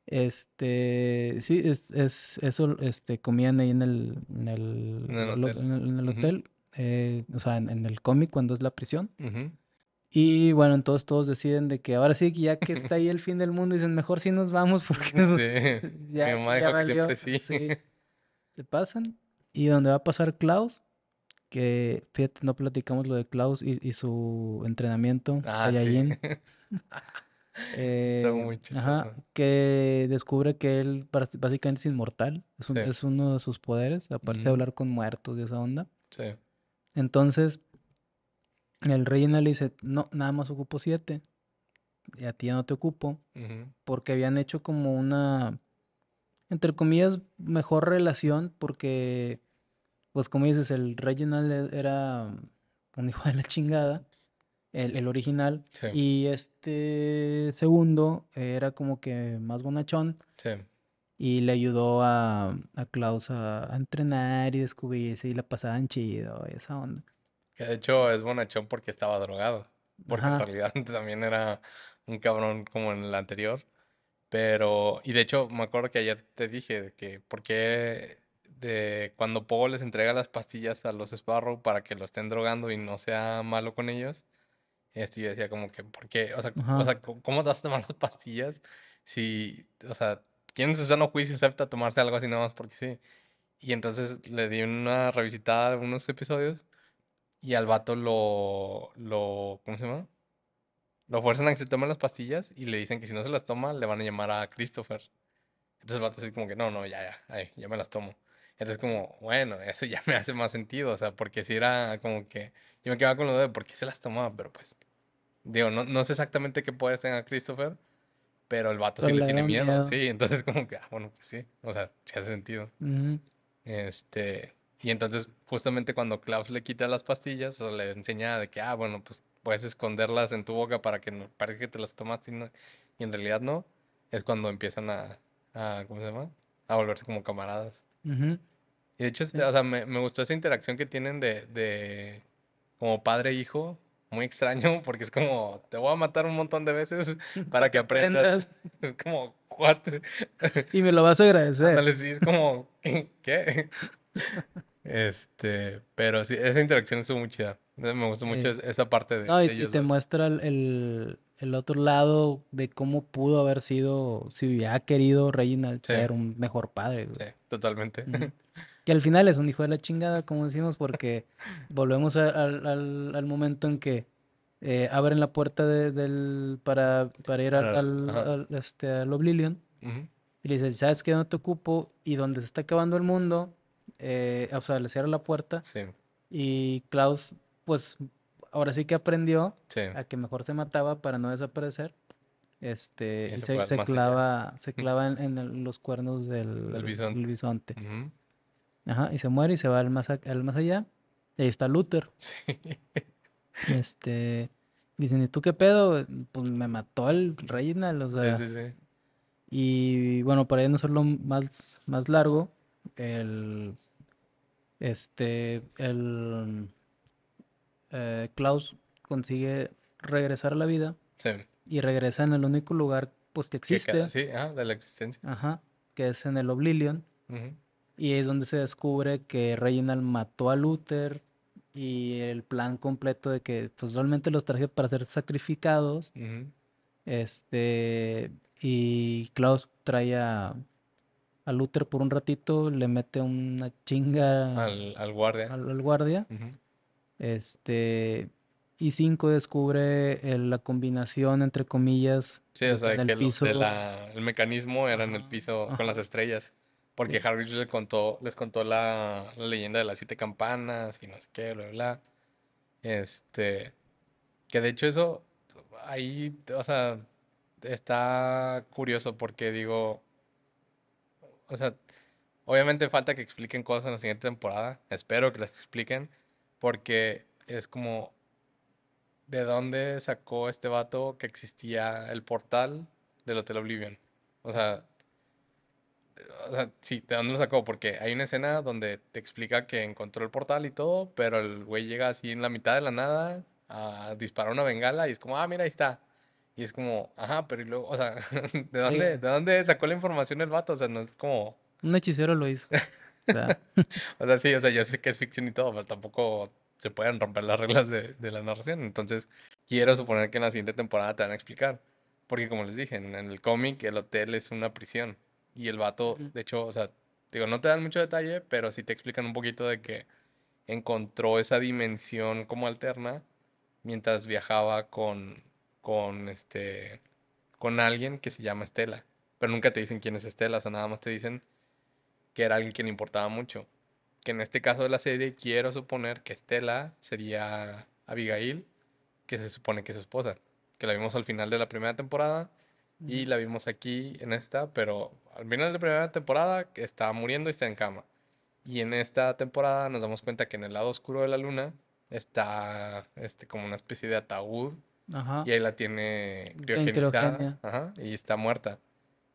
Este, sí, es, es, eso, este, comían ahí en el, en el, hotel. Eh, o sea, en, el cómic cuando es la prisión. Y bueno, entonces todos deciden de que ahora sí, ya que está ahí el fin del mundo, dicen, mejor sí nos vamos porque ya, Que siempre Se pasan. Y donde va a pasar Klaus, que fíjate, no platicamos lo de Klaus y, su entrenamiento. Ah, sí. Eh, que descubre que él básicamente es inmortal. Es, uno de sus poderes, aparte de hablar con muertos y esa onda. Sí. Entonces, el Reina le dice, no, nada más ocupo siete. Y a ti ya no te ocupo. Porque habían hecho como una, entre comillas, mejor relación. Porque, pues como dices, el Reginald e-, era un hijo de la chingada. El, original. Y este segundo era como que más bonachón. Sí. Y le ayudó a, a Klaus a, entrenar y descubrirse y la pasaban chido, esa onda. Que de hecho es bonachón porque estaba drogado. Porque en realidad también era un cabrón como en el anterior. Pero, y de hecho, me acuerdo que ayer te dije que por qué de cuando Pogo les entrega las pastillas a los Sparrow para que lo estén drogando y no sea malo con ellos. Este, yo decía como que, ¿por qué? O sea, o sea, ¿cómo te vas a tomar las pastillas si, o sea, ¿quién en su sano juicio acepta tomarse algo así nada más porque sí? Y entonces le di una revisitada a algunos episodios y al vato lo, lo, ¿cómo se llama? Lo fuerzan a que se tomen las pastillas y le dicen que si no se las toma le van a llamar a Christopher. Entonces el vato así como que, no, no, ya, ya, ay, ya me las tomo. Entonces como, bueno, eso ya me hace más sentido, o sea, porque si era como que, yo me quedaba con lo de por qué se las tomaba, pero pues, digo, no, no sé exactamente qué poderes tenga Christopher, pero el vato sí le, tiene miedo. sí, entonces como que, ah, bueno, pues sí, o sea, sí hace sentido. Este, y entonces, justamente cuando Klaus le quita las pastillas, o le enseña de que, ah, bueno, pues puedes esconderlas en tu boca para que no, parezca que te las tomaste y, en realidad no, es cuando empiezan a, a ¿cómo se llama? A volverse como camaradas. Y de hecho, este, o sea, me, me, gustó esa interacción que tienen de, de como padre-hijo, e muy extraño, porque es como, te voy a matar un montón de veces para que aprendas. es como, ¿what? y me lo vas a agradecer. es como, ¿qué? este, pero sí, esa interacción estuvo muy chida. Me gustó mucho esa parte de. No, y, te muestra el, el, otro lado de cómo pudo haber sido, si hubiera querido Reginald ser un mejor padre. Sí, totalmente. Que al final es un hijo de la chingada, como decimos, porque volvemos al, al momento en que eh, abren la puerta del, para, para ir al, este, al Oblivion. Y le dice, ¿sabes qué? No te ocupo. Y donde se está acabando el mundo, eh, o sea, le cierra la puerta. Y Klaus, pues, ahora sí que aprendió a que mejor se mataba para no desaparecer. Este, se, clava, se clava en, los cuernos del, bisonte. Ajá, y se muere y se va al más, allá. Y ahí está Luther. Este, dicen, ¿y tú qué pedo? Pues me mató el rey Sí, sí, sí. Y bueno, para irnos no hacerlo más, más largo, el, este, el eh, Klaus consigue regresar a la vida sí. y regresa en el único lugar pues que existe. Que, sí, de la existencia. Ajá, que es en el Oblivion. Y es donde se descubre que Reginald mató a Luther y el plan completo de que pues realmente los traje para ser sacrificados. Este, y Klaus trae a, a Luther por un ratito, le mete una chinga al, guardia. Al, guardia. Este. Y Cinco descubre la combinación, entre comillas. Sí, el, piso. el mecanismo era en el piso con las estrellas. Porque sí. les contó, les contó la, leyenda de las siete campanas y no sé qué, bla, bla. Este. Que de hecho, eso. Ahí, o sea, está curioso porque digo o sea, obviamente falta que expliquen cosas en la siguiente temporada. Espero que las expliquen, porque es como, ¿de dónde sacó este vato que existía el portal del Hotel Oblivion? O sea, o sea, sí, ¿de dónde lo sacó? Porque hay una escena donde te explica que encontró el portal y todo, pero el güey llega así en la mitad de la nada a disparar una bengala y es como, ah, mira, ahí está. Y es como, ajá, pero y luego, o sea, ¿de dónde, ¿de sacó la información el vato? O sea, no es como... Un hechicero lo hizo. O sea. sí, o sea, yo sé que es ficción y todo, pero tampoco se pueden romper las reglas de, la narración. Entonces, quiero suponer que en la siguiente temporada te van a explicar. Porque como les dije, en el cómic el hotel es una prisión. Y el vato, de hecho, o sea, digo, no te dan mucho detalle, pero sí te explican un poquito de que encontró esa dimensión como alterna mientras viajaba con con este con alguien que se llama Estela, pero nunca te dicen quién es Estela, o nada más te dicen que era alguien que le importaba mucho. Que en este caso de la serie quiero suponer que Estela sería Abigail, que se supone que es su esposa, que la vimos al final de la primera temporada y la vimos aquí en esta, pero al final de la primera temporada Que estaba muriendo y está en cama. Y en esta temporada nos damos cuenta que en el lado oscuro de la luna está este como una especie de ataúd y ahí la tiene criogenizada. y está muerta.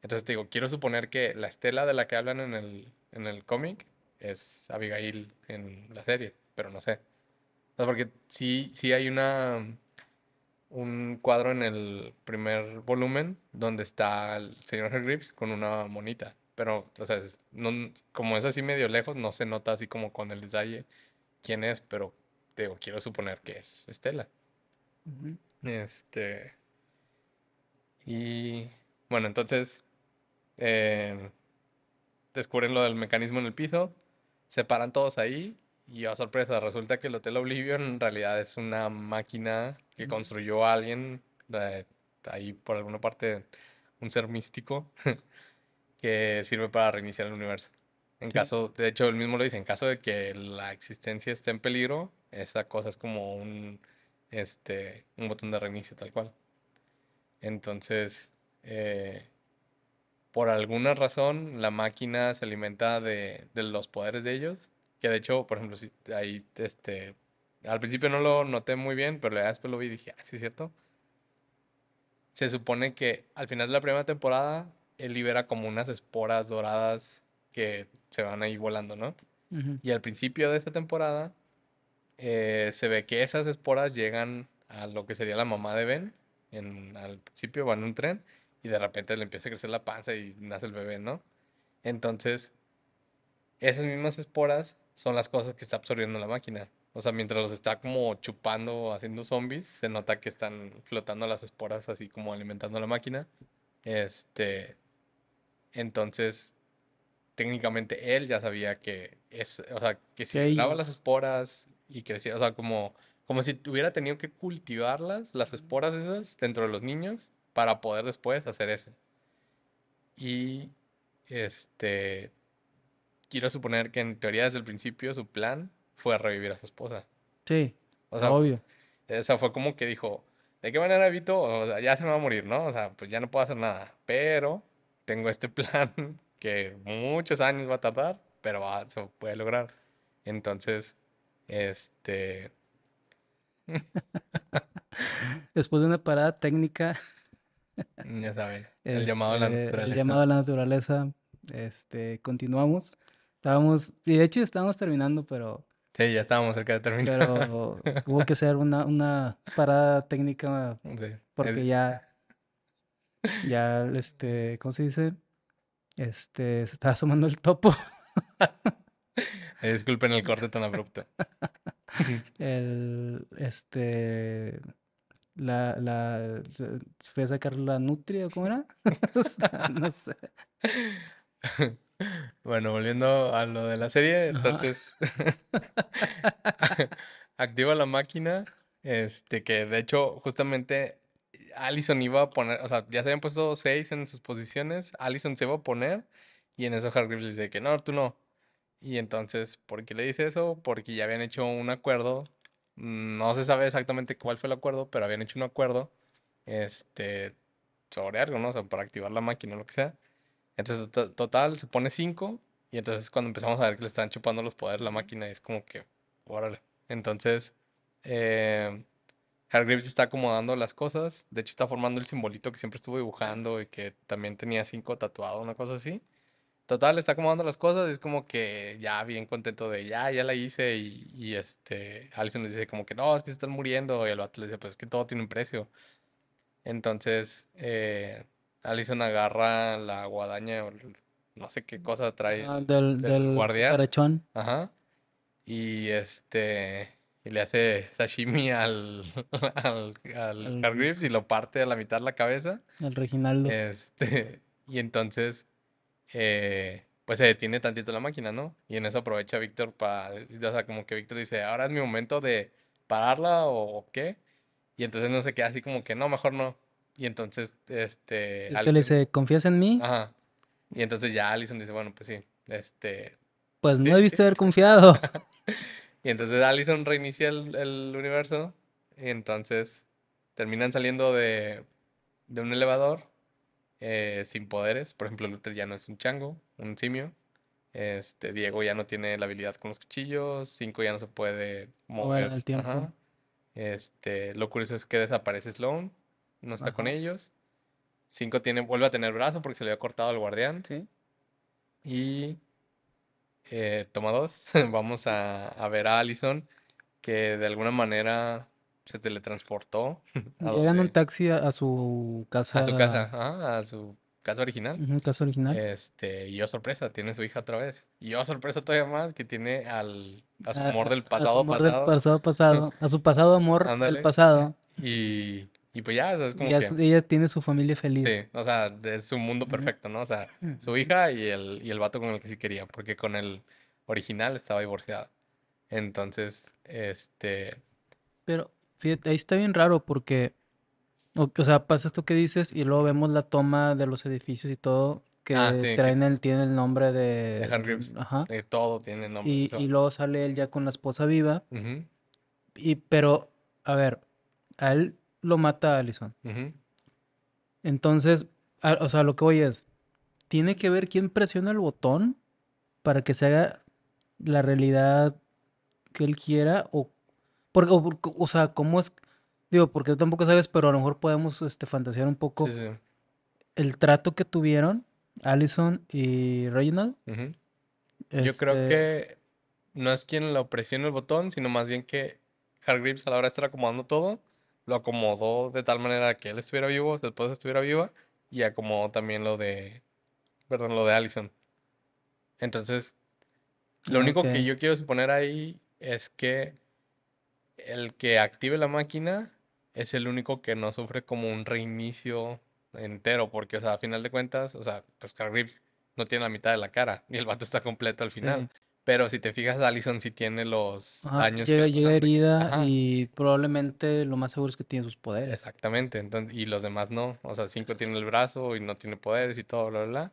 Entonces te digo, quiero suponer que la estela de la que hablan en el, en el cómic es Abigail en la serie, pero no sé. porque sí, sí hay una un cuadro en el primer volumen donde está el señor Hergrips con una monita. Pero, o como es así medio lejos, no se nota así como con el detalle quién es, pero te digo, quiero suponer que es Estela. Ajá este. Y bueno, entonces eh, descubren lo del mecanismo en el piso, se paran todos ahí y a oh, sorpresa, resulta que el Hotel Oblivion en realidad es una máquina que construyó alguien ahí por alguna parte, un ser místico que sirve para reiniciar el universo. En caso, de hecho, él mismo lo dice, en caso de que la existencia esté en peligro, esa cosa es como un este, un botón de reinicio tal cual. Entonces, eh, por alguna razón, la máquina se alimenta de, de, los poderes de ellos. Que de hecho, por ejemplo, si, ahí, este, al principio no lo noté muy bien, pero después lo vi y dije, ah, sí es cierto. Se supone que al final de la primera temporada, él libera como unas esporas doradas que se van ahí volando, ¿no? Y al principio de esa temporada, eh, se ve que esas esporas llegan a lo que sería la mamá de Ben. En, al principio van en un tren y de repente le empieza a crecer la panza y nace el bebé, ¿no? Entonces, esas mismas esporas son las cosas que está absorbiendo la máquina. O sea, mientras los está como chupando, haciendo zombies, se nota que están flotando las esporas así como alimentando la máquina. Este, entonces, técnicamente él ya sabía que es, o sea, que si lava las esporas y crecía, o sea, como, como si hubiera tenido que cultivarlas, las esporas esas, dentro de los niños, para poder después hacer eso. Y, este, quiero suponer que en teoría desde el principio su plan fue revivir a su esposa. Sí, o sea, obvio. O sea, fue como que dijo, ¿de qué manera evito? O sea, ya se me va a morir, ¿no? O sea, pues ya no puedo hacer nada, pero tengo este plan que muchos años va a tardar, pero se puede lograr. Entonces, este. Después de una parada técnica. Mm, ya saben, el este, llamado a la naturaleza. llamado la naturaleza. Este, continuamos. Estábamos, y de hecho estábamos terminando, pero. Sí, ya estábamos cerca de terminar. Pero hubo que hacer una, una parada técnica. porque ya. Ya, este, ¿cómo se dice? Este, se estaba asomando el topo. Eh, disculpen el corte tan abrupto. el, este, la, la, fue a sacar la nutria, ¿cómo era? no sé. Bueno, volviendo a lo de la serie, entonces activa la máquina, este, que de hecho justamente Allison iba a poner, o sea, ya se habían puesto seis en sus posiciones, Allison se iba a poner y en eso Hargreaves dice que no, tú no. Y entonces, ¿por qué le dice eso? Porque ya habían hecho un acuerdo. No se sabe exactamente cuál fue el acuerdo, pero habían hecho un acuerdo este, sobre algo, ¿no? O sea, para activar la máquina o lo que sea. Entonces, total, se pone 5. Y entonces, cuando empezamos a ver que le están chupando los poderes la máquina, es como que, órale. Entonces, eh, Hargreaves está acomodando las cosas. De hecho, está formando el simbolito que siempre estuvo dibujando y que también tenía cinco tatuado, una cosa así total, está acomodando las cosas y es como que ya bien contento de ya, ya la hice y, este, Alison le dice como que no, es que se están muriendo y el vato le dice pues es que todo tiene un precio. Entonces, eh, agarra la guadaña, no sé qué cosa trae ah, del, del, guardián. Ajá. Y este, y le hace sashimi al, al, al y lo parte a la mitad la cabeza. El Reginaldo. Este, y entonces eh, pues se detiene tantito la máquina, ¿no? Y en eso aprovecha Víctor para, o sea, como que Víctor dice, ahora es mi momento de pararla o qué. Y entonces no se queda así como que, no, mejor no. Y entonces, este... Él le dice, ¿confías en mí? Ajá. Y entonces ya Allison dice, bueno, pues sí, este... Pues no debiste haber confiado. y entonces Allison reinicia el, el universo. Y entonces terminan saliendo de, de un elevador eh, sin poderes. Por ejemplo, Luther ya no es un chango, un simio. Este, Diego ya no tiene la habilidad con los cuchillos. Cinco ya no se puede mover. el tiempo. Este, lo curioso es que desaparece Sloan. No está con ellos. Cinco tiene, vuelve a tener brazo porque se le había cortado al guardián. Y eh, toma dos. Vamos a, a, ver a Allison, que de alguna manera se teletransportó. Llegan un taxi a, su casa. A su casa, ah, a su casa original. casa original. Este, y yo sorpresa, tiene su hija otra vez. Y yo sorpresa todavía más que tiene al a su amor del pasado a amor pasado. Del pasado pasado, a su pasado amor del pasado. Y, y pues ya, es como que... Ella tiene su familia feliz. Sí, o sea, es un mundo perfecto, ¿no? O sea, mm. su hija y el, y el vato con el que sí quería, porque con el original estaba divorciada. Entonces, este... Pero ahí está bien raro porque, o, sea, pasa esto que dices y luego vemos la toma de los edificios y todo ah, que traen tiene el nombre de... De Ajá. De todo tiene el nombre. Y, y, luego sale él ya con la esposa viva. y, pero, a ver, a él lo mata a Allison. Entonces, o sea, lo que voy es, tiene que ver quién presiona el botón para que se haga la realidad que él quiera o porque, o, sea, ¿cómo es? Digo, porque tú tampoco sabes, pero a lo mejor podemos este, fantasear un poco el trato que tuvieron Allison y Reginald. Yo creo este que no es quien lo presionó el botón, sino más bien que Hargreaves a la hora de estar acomodando todo, lo acomodó de tal manera que él estuviera vivo, después estuviera viva, y acomodó también lo de, perdón, lo de Allison. Entonces, lo ah, único que yo quiero suponer ahí es que el que active la máquina es el único que no sufre como un reinicio entero, porque, o sea, a final de cuentas, o sea, pues Carl no tiene la mitad de la cara y el vato está completo al final. Pero si te fijas, Allison sí tiene los años daños. que, llega herida y probablemente lo más seguro es que tiene sus poderes. Exactamente, entonces, y los demás no. O sea, cinco tiene el brazo y no tiene poderes y todo, bla, bla, bla.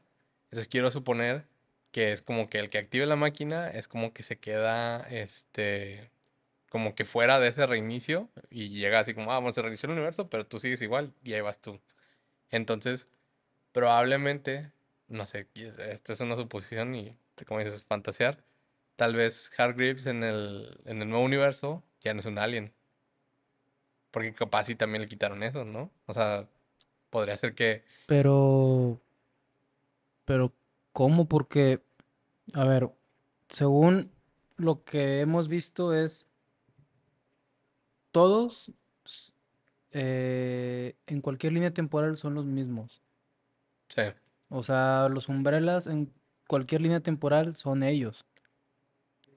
Entonces quiero suponer que es como que el que active la máquina es como que se queda, este, como que fuera de ese reinicio y llega así como, ah, bueno, se reinició el universo, pero tú sigues igual y ahí vas tú. Entonces, probablemente, no sé, esta es una suposición y como dices, fantasear, tal vez grips en el, en el nuevo universo ya no es un alien. Porque capaz sí también le quitaron eso, ¿no? O sea, podría ser que... Pero... Pero, ¿cómo? Porque, a ver, según lo que hemos visto es todos eh, en cualquier línea temporal son los mismos. Sí. O sea, los Umbrellas en cualquier línea temporal son ellos.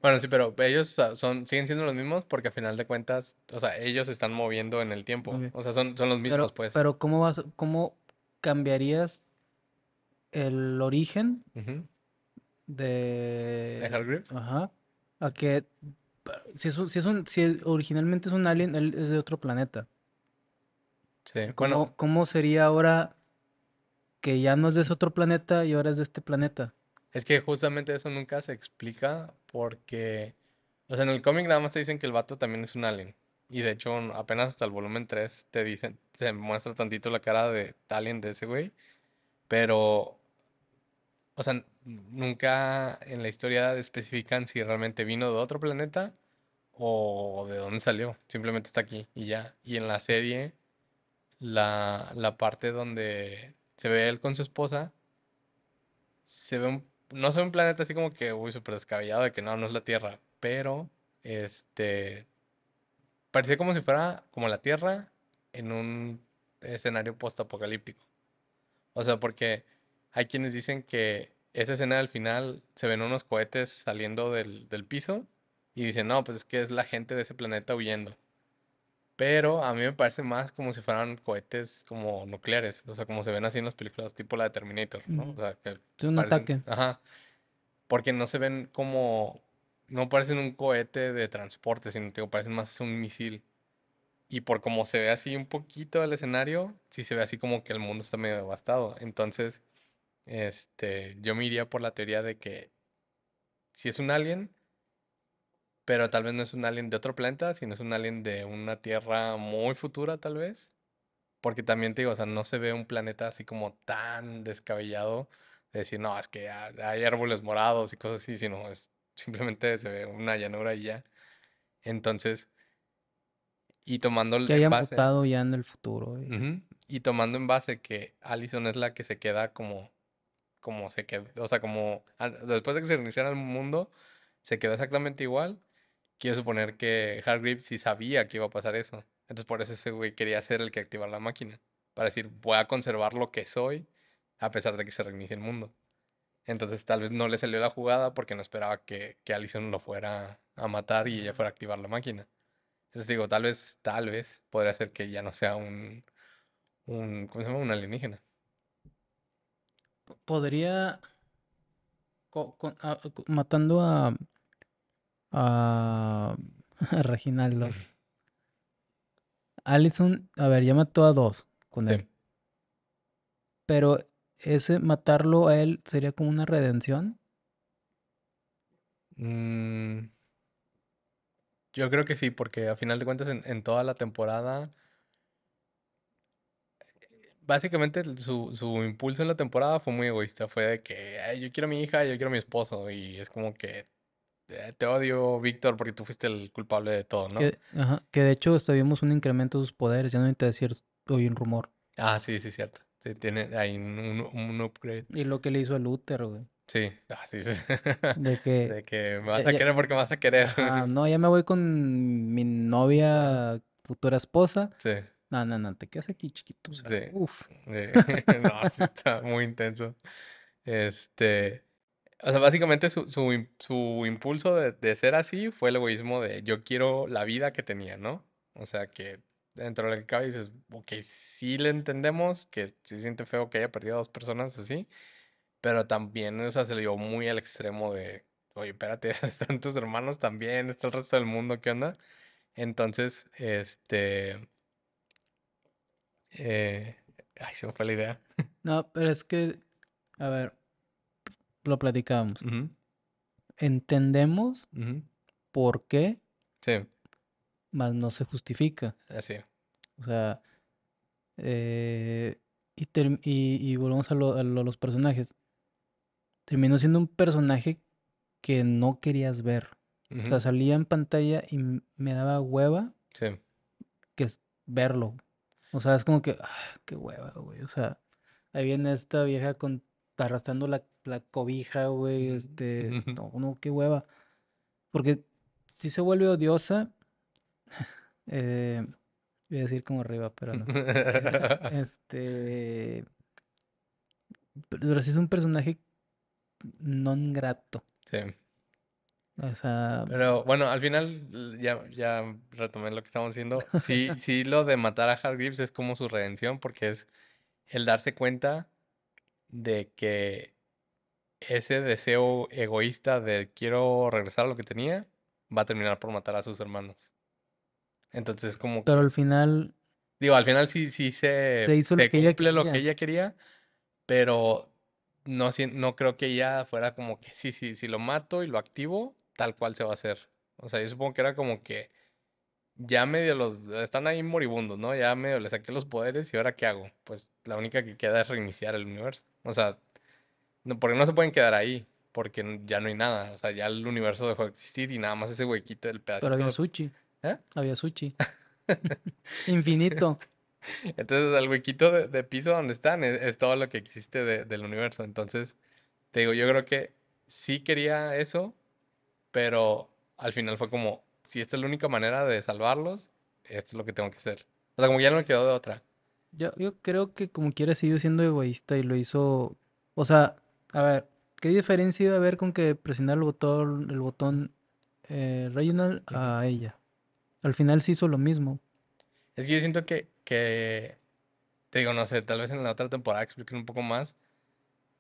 Bueno, sí, pero ellos son, siguen siendo los mismos porque a final de cuentas, o sea, ellos se están moviendo en el tiempo. O sea, son, son los mismos, pues. Pero, ¿cómo, vas, ¿cómo cambiarías el origen de. De Hard Ajá. A que si, si, es un, originalmente es un alien, él es de otro planeta. Sí, ¿Cómo, ¿Cómo sería ahora que ya no es de ese otro planeta y ahora es de este planeta? Es que justamente eso nunca se explica porque, o sea, en el cómic nada más te dicen que el vato también es un alien. Y de hecho, apenas hasta el volumen 3 te dicen, se muestra tantito la cara de alien de ese güey. Pero, o sea, nunca en la historia especifican si realmente vino de otro planeta o de dónde salió. Simplemente está aquí y ya. Y en la serie, la, la parte donde se ve él con su esposa, se ve no se un planeta así como que, uy, súper descabellado de que no, no es la Tierra, pero este, parecía como si fuera como la Tierra en un escenario apocalíptico O sea, porque hay quienes dicen que esa escena al final se ven unos cohetes saliendo del, piso y dicen, no, pues es que es la gente de ese planeta huyendo. Pero a mí me parece más como si fueran cohetes como nucleares, o sea, como se ven así en las películas tipo la de Terminator, ¿no? O sea, que es un ataque. Ajá. Porque no se ven como no parecen un cohete de transporte, sino que parecen más un misil. Y por como se ve así un poquito el escenario, sí se ve así como que el mundo está medio devastado. Entonces, este, yo me iría por la teoría de que si es un alien, pero tal vez no es un alien de otro planeta, sino es un alien de una tierra muy futura, tal vez. Porque también te digo, o sea, no se ve un planeta así como tan descabellado de decir, no, es que hay árboles morados y cosas así, sino es, simplemente se ve una llanura y ya. Entonces, y tomando el. Que hayan ya en el futuro. y tomando en base que Allison es la que se queda como como se quedó, o sea, como después de que se reiniciara el mundo, se quedó exactamente igual. Quiero suponer que Hardgrip sí sabía que iba a pasar eso. Entonces por eso ese güey quería ser el que activar la máquina. Para decir, voy a conservar lo que soy a pesar de que se reinicie el mundo. Entonces tal vez no le salió la jugada porque no esperaba que, que Allison lo fuera a matar y ella fuera a activar la máquina. Entonces digo, tal vez, tal vez podría ser que ya no sea un, un ¿cómo se llama? Un alienígena podría, matando a, a, Reginaldo, Allison, a ver, ya mató a dos con él. Pero ese matarlo a él sería como una redención. Mm. yo creo que sí, porque a final de cuentas en toda la temporada básicamente su, impulso en la temporada fue muy egoísta. Fue de que yo quiero a mi hija, yo quiero a mi esposo. Y es como que eh, te odio, Víctor, porque tú fuiste el culpable de todo, ¿no? Que, ajá, que de hecho hasta un incremento de sus poderes. Ya no te decir hoy un rumor. Ah, sí, sí, cierto. Sí, tiene un, upgrade. Y lo que le hizo a Luther, güey. Ah, sí, sí. De que, de que me vas a querer porque me vas a querer. Ah, no, ya me voy con mi novia, futura esposa. Sí. No, no, no, te quedas aquí chiquito. Uf. no, sí está muy intenso. Este. O sea, básicamente su, impulso de, ser así fue el egoísmo de yo quiero la vida que tenía, ¿no? O sea, que dentro del cabe dices, ok, sí le entendemos que se siente feo que haya perdido a dos personas así, pero también, o se le llevó muy al extremo de, oye, espérate, están tus hermanos también, está el resto del mundo, ¿qué onda? Entonces, este, eh, ay, se me fue la idea. No, pero es que, a ver, lo platicamos. Entendemos por qué. Sí. Más no se justifica. Así. O sea, eh, y, y, volvemos a, los personajes. Terminó siendo un personaje que no querías ver. O sea, salía en pantalla y me daba hueva sí. que es verlo. O sea, es como que, ah, qué hueva, güey. O sea, ahí viene esta vieja con, arrastrando la, la cobija, güey. Este, no, no, qué hueva. Porque si se vuelve odiosa, eh, voy a decir como arriba, pero no. este. Pero si es un personaje non grato. Sí. Pero bueno, al final ya, ya retomé lo que estábamos diciendo. Sí, sí, lo de matar a Hargreaves es como su redención porque es el darse cuenta de que ese deseo egoísta de quiero regresar a lo que tenía va a terminar por matar a sus hermanos. Entonces como... Pero al final... Digo, al final sí, sí se, hizo lo que cumple ella lo que ella quería, pero no, no creo que ella fuera como que sí, sí, si sí, lo mato y lo activo, tal cual se va a hacer. O sea, yo supongo que era como que ya medio los están ahí moribundos, ¿no? Ya medio le saqué los poderes y ahora qué hago? Pues la única que queda es reiniciar el universo. O sea, no, porque no se pueden quedar ahí, porque ya no hay nada. O sea, ya el universo dejó de existir y nada más ese huequito del pedazo. Pero había sushi. ¿Eh? Había sushi. Infinito. Entonces, el huequito de, piso donde están e, es, todo lo que existe del universo. Entonces, te digo, yo creo que sí quería eso, pero al final fue como, si esta es la única manera de salvarlos, esto es lo que tengo que hacer. O sea, como ya no me quedó de otra. Yo, creo que como quiera siguió siendo egoísta y lo hizo... O sea, a ver, ¿qué diferencia iba a haber con que presionar el botón, el botón eh, Reginald a ella? Al final se hizo lo mismo. Es que yo siento que, que, te digo, no sé, tal vez en la otra temporada expliquen un poco más,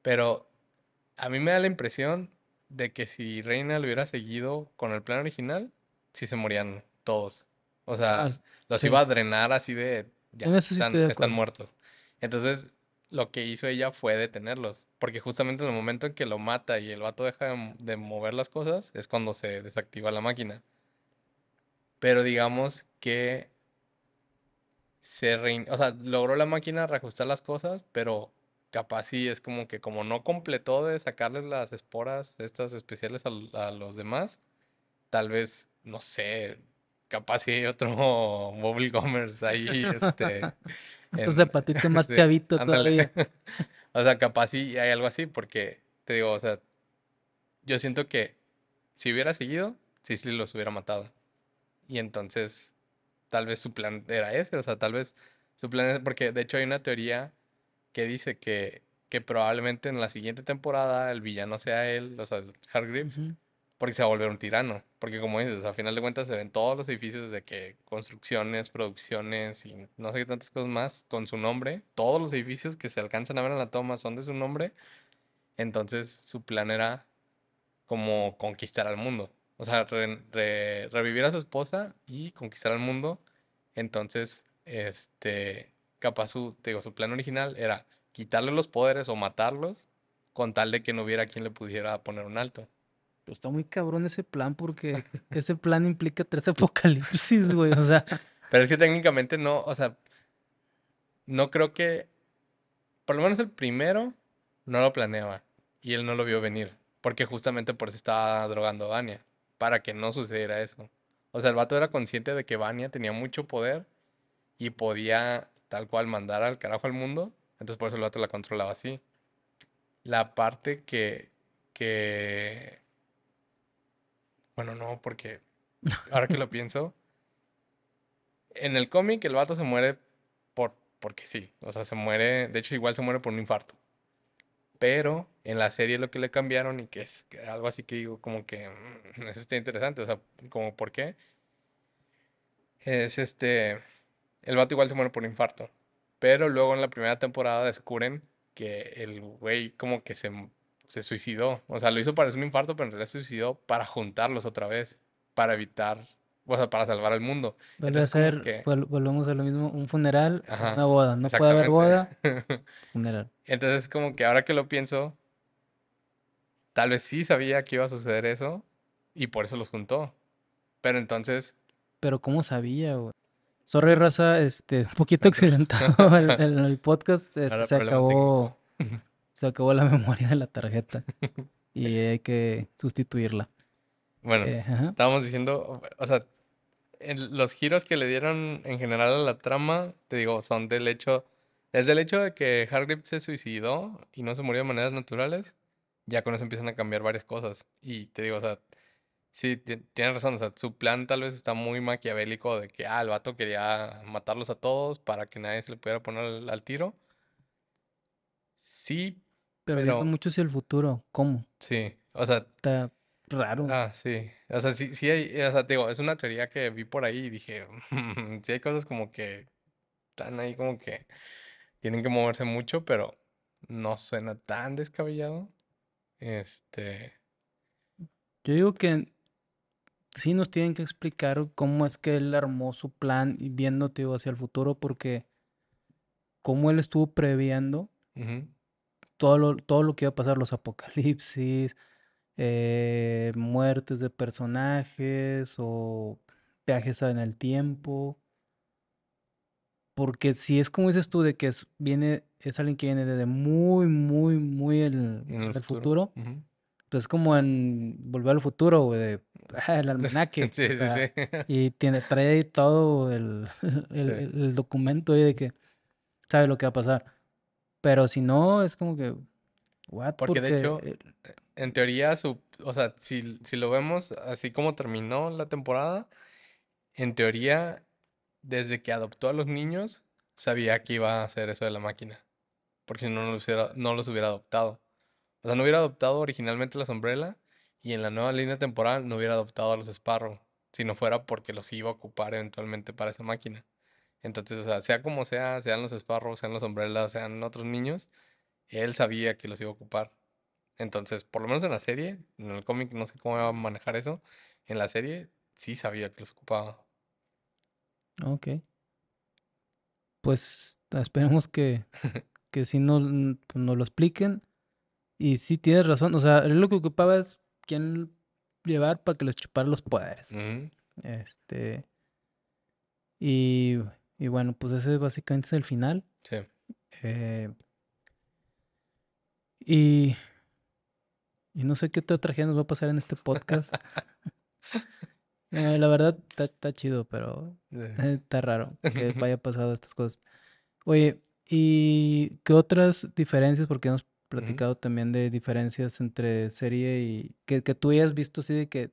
pero a mí me da la impresión de que si Reina lo hubiera seguido con el plan original, sí se morían todos. O sea, los iba a drenar así de... Ya, están, muertos. Entonces, lo que hizo ella fue detenerlos. Porque justamente en el momento en que lo mata y el vato deja de, mover las cosas, es cuando se desactiva la máquina. Pero digamos que se rein... o sea, logró la máquina reajustar las cosas, pero capaz sí es como que como no completó de sacarles las esporas estas especiales a, los demás, tal vez, no sé, capaz hay otro mobile commerce ahí, este... Entonces zapatito más chavito todavía. o sea, capaz sí hay algo así, porque te digo, o sea, yo siento que si hubiera seguido, Sisley los hubiera matado. Y entonces, tal vez su plan era ese, o sea, tal vez su plan es, porque de hecho hay una teoría que dice que, que probablemente en la siguiente temporada el villano sea él, o sea, Hargreaves, porque se va a volver un tirano. Porque como dices, a final de cuentas se ven todos los edificios de que construcciones, producciones y no sé qué tantas cosas más con su nombre. Todos los edificios que se alcanzan a ver en la toma son de su nombre. Entonces su plan era como conquistar al mundo. O sea, revivir a su esposa y conquistar al mundo. Entonces, este, capaz su, plan original era quitarle los poderes o matarlos con tal de que no hubiera quien le pudiera poner un alto. Pero está muy cabrón ese plan porque ese plan implica tres apocalipsis, güey, o sea. Pero es que técnicamente no, o sea, no creo que, por lo menos el primero no lo planeaba y él no lo vio venir, porque justamente por eso estaba drogando a Vania, para que no sucediera eso. O sea, el vato era consciente de que Vania tenía mucho poder y podía tal cual mandar al carajo al mundo. Entonces por eso el vato la controlaba así. La parte que, Bueno, no, porque ahora que lo pienso, en el cómic el vato se muere por, porque sí. O sea, se muere, de hecho igual se muere por un infarto. Pero en la serie lo que le cambiaron y que es algo así que digo como que mm, eso está interesante, o sea, como por qué. Es este el vato igual se muere por infarto. Pero luego en la primera temporada descubren que el güey como que se, se suicidó. O sea, lo hizo para ser un infarto, pero en realidad se suicidó para juntarlos otra vez. Para evitar, o sea, para salvar al mundo. Vuelve a ser, que... volvemos a lo mismo, un funeral, una boda. No puede haber boda, funeral. Entonces, como que ahora que lo pienso, tal vez sí sabía que iba a suceder eso y por eso los juntó. Pero entonces. Pero ¿cómo sabía, güey? Sorry, raza, este, un poquito accidentado el, el, podcast. Este, se acabó. la memoria de la tarjeta. Y hay que sustituirla. Bueno, eh, estábamos diciendo, o sea, los giros que le dieron en general a la trama, te digo, son del hecho, desde el hecho de que Hargrip se suicidó y no se murió de maneras naturales, ya con eso empiezan a cambiar varias cosas. Y te digo, o sea, Sí, tienes razón, o sea, su plan tal vez está muy maquiavélico de que, ah, el vato quería matarlos a todos para que nadie se le pudiera poner al, tiro. Sí, pero... Pero mucho si el futuro, ¿cómo? Sí, o sea... Está raro. Ah, sí, o sea, sí, sí hay, o sea, digo, es una teoría que vi por ahí y dije, sí hay cosas como que están ahí como que tienen que moverse mucho, pero no suena tan descabellado. Este... Yo digo que sí nos tienen que explicar cómo es que él armó su plan y viéndote hacia el futuro, porque cómo él estuvo previendo todo, lo, todo lo que iba a pasar, los apocalipsis, eh, muertes de personajes o viajes en el tiempo. Porque si es como dices tú, de que es, viene, es alguien que viene desde muy, muy, muy el, futuro, pues como en Volver al Futuro, de el almanaque. Y tiene, trae todo el, el, documento ahí de que sabe lo que va a pasar. Pero si no, es como que. What? Porque, de hecho, en teoría, su, o sea, si, si lo vemos así como terminó la temporada, en teoría, desde que adoptó a los niños, sabía que iba a hacer eso de la máquina. Porque si no, no los hubiera, no los hubiera adoptado. O sea, no hubiera adoptado originalmente la sombrela y en la nueva línea temporal no hubiera adoptado a los Sparrow, si no fuera porque los iba a ocupar eventualmente para esa máquina. Entonces, o sea, sea como sea, sean los Sparrow, sean los Umbrellas, sean otros niños, él sabía que los iba a ocupar. Entonces, por lo menos en la serie, en el cómic no sé cómo iba a manejar eso, en la serie sí sabía que los ocupaba. Ok. Pues esperemos que, que sí nos, pues, nos lo expliquen. Y sí tienes razón, o sea, él lo que ocupaba es quién llevar para que les chupara los poderes. Este. Y, bueno, pues ese básicamente es el final. Sí. Eh, y. Y no sé qué otra tragedia nos va a pasar en este podcast. Eh, la verdad, está chido, pero eh. está raro que haya pasado estas cosas. Oye, ¿y qué otras diferencias? Porque nos platicado también de diferencias entre serie y que, tú hayas visto así de que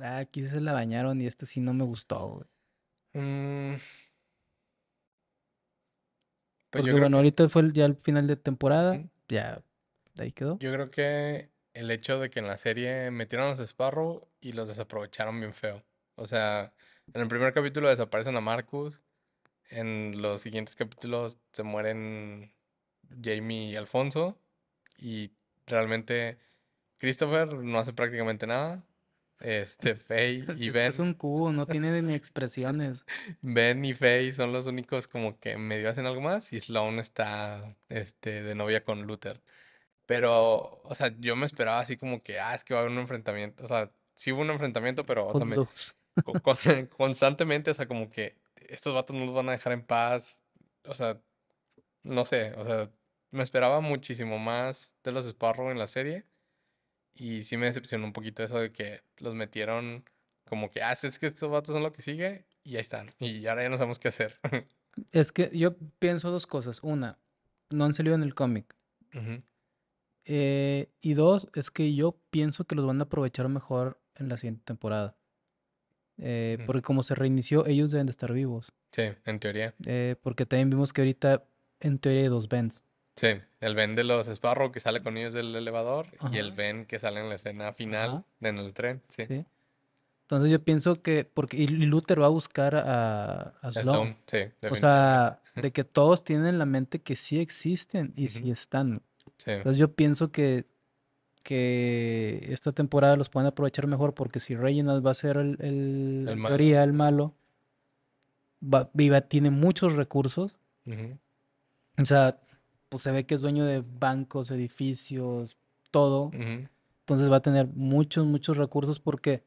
ah, aquí se la bañaron y este sí no me gustó, güey. Mm. Pues Porque bueno, ahorita fue ya el final de temporada, ya ahí quedó. Yo creo que el hecho de que en la serie metieron los Sparrow y los desaprovecharon bien feo. O sea, en el primer capítulo desaparecen a Marcus, en los siguientes capítulos se mueren Jamie y Alfonso y realmente Christopher no hace prácticamente nada. Este, Faye y Ben. Es un cubo, no tiene ni expresiones. Ben y Faye son los únicos como que medio hacen algo más y Sloan está este, de novia con Luther. Pero, o sea, yo me esperaba así como que, ah, es que va a haber un enfrentamiento. O sea, sí hubo un enfrentamiento, pero constantemente, o sea, como que estos vatos no los van a dejar en paz. O sea, no sé, o sea, me esperaba muchísimo más de los Sparrow en la serie. Y sí me decepcionó un poquito eso de que los metieron como que, ah, es que estos vatos son lo que sigue y ahí están. Y ahora ya no sabemos qué hacer. Es que yo pienso dos cosas. Una, no han salido en el cómic. Eh, y dos, es que yo pienso que los van a aprovechar mejor en la siguiente temporada. Eh, porque como se reinició, ellos deben de estar vivos. Sí, en teoría. Eh, porque también vimos que ahorita, en teoría, hay dos bands Sí, el Ben de los Sparrow que sale con ellos del elevador y el Ben que sale en la escena final en el tren. Sí. Entonces yo pienso que, porque y Luther va a buscar a, a Sloan. o sea, de que todos tienen la mente que sí existen y sí están. Entonces yo pienso que, que esta temporada los pueden aprovechar mejor porque si Reginald va a ser el, el, malo. Teoría, el malo, va, Viva tiene muchos recursos. O sea, pues se ve que es dueño de bancos, edificios, todo. Entonces va a tener muchos, muchos recursos porque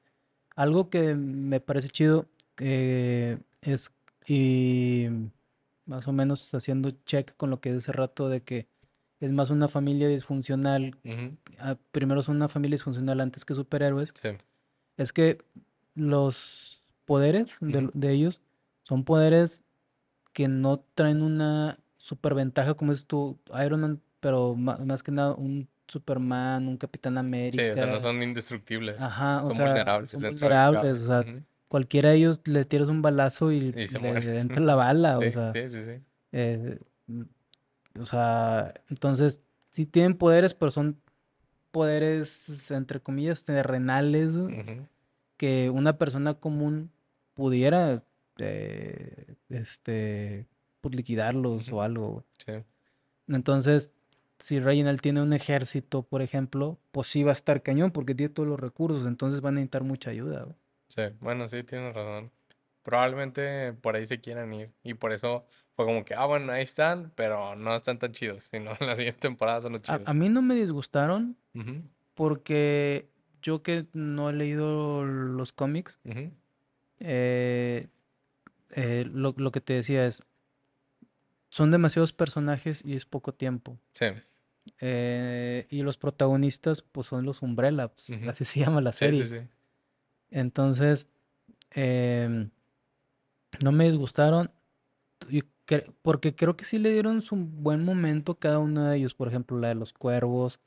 algo que me parece chido eh, es y más o menos haciendo check con lo que hace rato de que es más una familia disfuncional. Ah, primero son una familia disfuncional antes que superhéroes. Sí. Es que los poderes de, de ellos son poderes que no traen una superventaja como es tu Iron Man, pero más que nada un Superman, un Capitán América. Sí, o sea, no son indestructibles. son vulnerables. Son vulnerables, o sea, cualquiera de ellos le tiras un balazo y, le, entra la bala, o sea. Sí, sí, eh, o sea, entonces, sí tienen poderes, pero son poderes, entre comillas, terrenales, que una persona común pudiera, eh, este, pues, liquidarlos o algo. Sí. Entonces, si reinald tiene un ejército, por ejemplo, pues sí va a estar cañón porque tiene todos los recursos, entonces van a necesitar mucha ayuda. Sí, bueno, sí, tienes razón. Probablemente por ahí se quieran ir y por eso fue como que, ah, bueno, ahí están, pero no están tan chidos, sino en la siguiente temporada son los chidos. A, mí no me disgustaron porque yo que no he leído los cómics, eh, eh, lo, lo que te decía es, son demasiados personajes y es poco tiempo. Sí. Eh, y los protagonistas, pues son los Umbrella, pues, así se llama la serie. Sí, sí, Entonces, em, no me disgustaron porque creo que sí le dieron su buen momento cada uno de ellos. Por ejemplo, la de los cuervos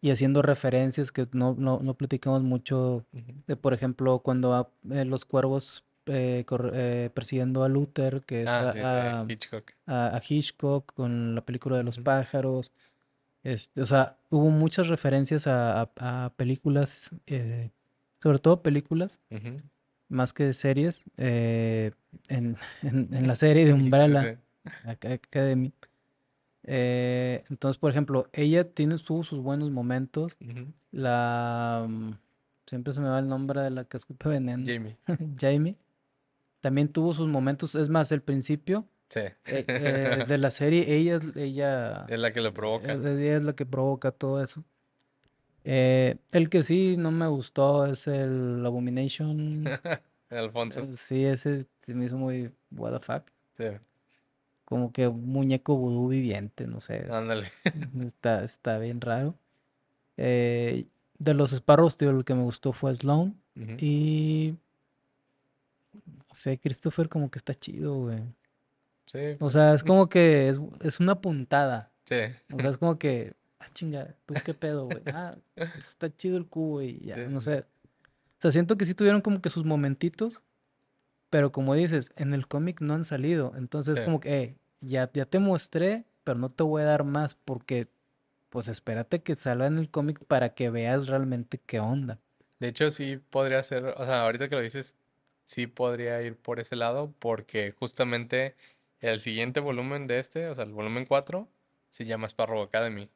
y haciendo referencias que no, no, platicamos mucho. de, por ejemplo, cuando eh, los cuervos eh, eh, persiguiendo a Luther, que es ah, a, Hitchcock. con la película de los pájaros. Este, o sea, hubo muchas referencias a, películas, eh, sobre todo películas, más que series, eh, en, la serie de Umbrella Academy. entonces, por ejemplo, ella tiene, tuvo sus buenos momentos. La mm, siempre se me va el nombre de la que escupe veneno. Jamie. Jamie también tuvo sus momentos, es más, el principio sí. Eh, eh, de la serie, ella, ella es la que lo provoca. es la que provoca todo eso. Eh, el que sí no me gustó es el Abomination. Alfonso. Sí, ese se me hizo muy what the fuck. Sí. Como que un muñeco vudú viviente, no sé. Ándale. Está, está bien raro. de los esparros, tío, lo que me gustó fue Sloan. Y Sí, Christopher como que está chido, güey. Sí. O sea, es pues, como que es, una puntada. Sí. O sea, es como que, ah, chinga, tú qué pedo, güey. Ah, pues, está chido el cubo y ya, no sé. O sea, siento que sí tuvieron como que sus momentitos, pero como dices, en el cómic no han salido. Entonces, como que, eh, ya, ya te mostré, pero no te voy a dar más porque, pues espérate que salga en el cómic para que veas realmente qué onda. De hecho, sí podría ser, o sea, ahorita que lo dices, sí podría ir por ese lado porque justamente el siguiente volumen de este, o sea, el volumen 4, se llama Sparrow Academy.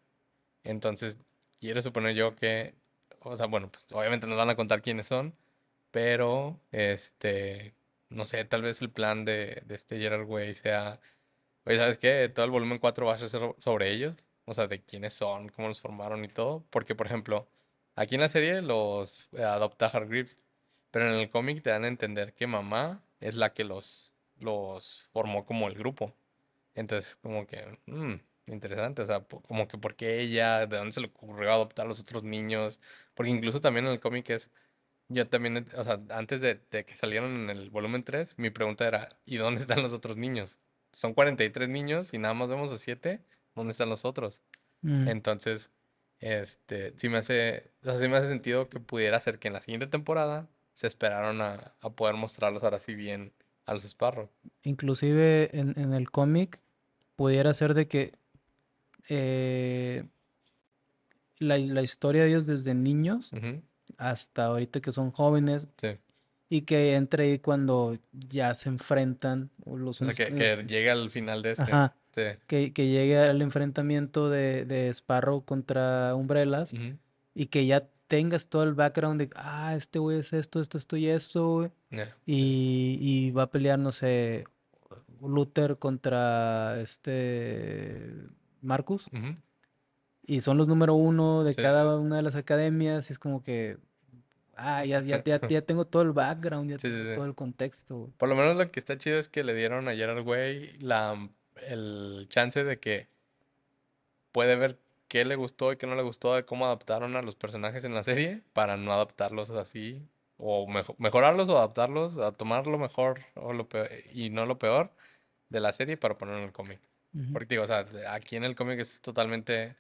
Entonces, quiero suponer yo que, o sea, bueno, pues obviamente nos van a contar quiénes son, pero, este, no sé, tal vez el plan de, este Gerard Way sea, oye, ¿sabes qué? Todo el volumen 4 va a ser sobre ellos, o sea, de quiénes son, cómo los formaron y todo, porque, por ejemplo, aquí en la serie los eh, adopta Hard Grips, pero en el cómic te dan a entender que mamá es la que los, los formó como el grupo. Entonces, como que, mm, interesante, o sea, como que por qué ella, de dónde se le ocurrió adoptar a los otros niños, porque incluso también en el cómic es, yo también, o sea, antes de, que salieron en el volumen 3, mi pregunta era, ¿y dónde están los otros niños? Son 43 niños y nada más vemos a 7, ¿dónde están los otros? Mm. Entonces, este, sí me hace, o sea, sí me hace sentido que pudiera ser que en la siguiente temporada se esperaron a, a poder mostrarlos ahora sí bien a los Sparrow. Inclusive en, en el cómic pudiera ser de que eh, la, la, historia de ellos desde niños hasta ahorita que son jóvenes. Y que entre ahí cuando ya se enfrentan. Los, o sea, que, que al final de este. Que, que, llegue al enfrentamiento de, de Sparrow contra Umbrelas. Y que ya tengas todo el background de, ah, este güey es esto, esto, esto y esto, güey. y, y, va a pelear, no sé, Luther contra este Marcus. Y son los número uno de cada una de las academias. Y es como que, ah, ya, ya, ya, tengo todo el background, ya tengo todo el contexto. Por lo menos lo que está chido es que le dieron a al güey la, el chance de que puede ver qué le gustó y qué no le gustó de cómo adaptaron a los personajes en la serie para no adaptarlos así o mejor, mejorarlos o adaptarlos a tomar lo mejor o lo peor, eh, y no lo peor de la serie para ponerlo en el cómic. Porque digo, o sea, aquí en el cómic es totalmente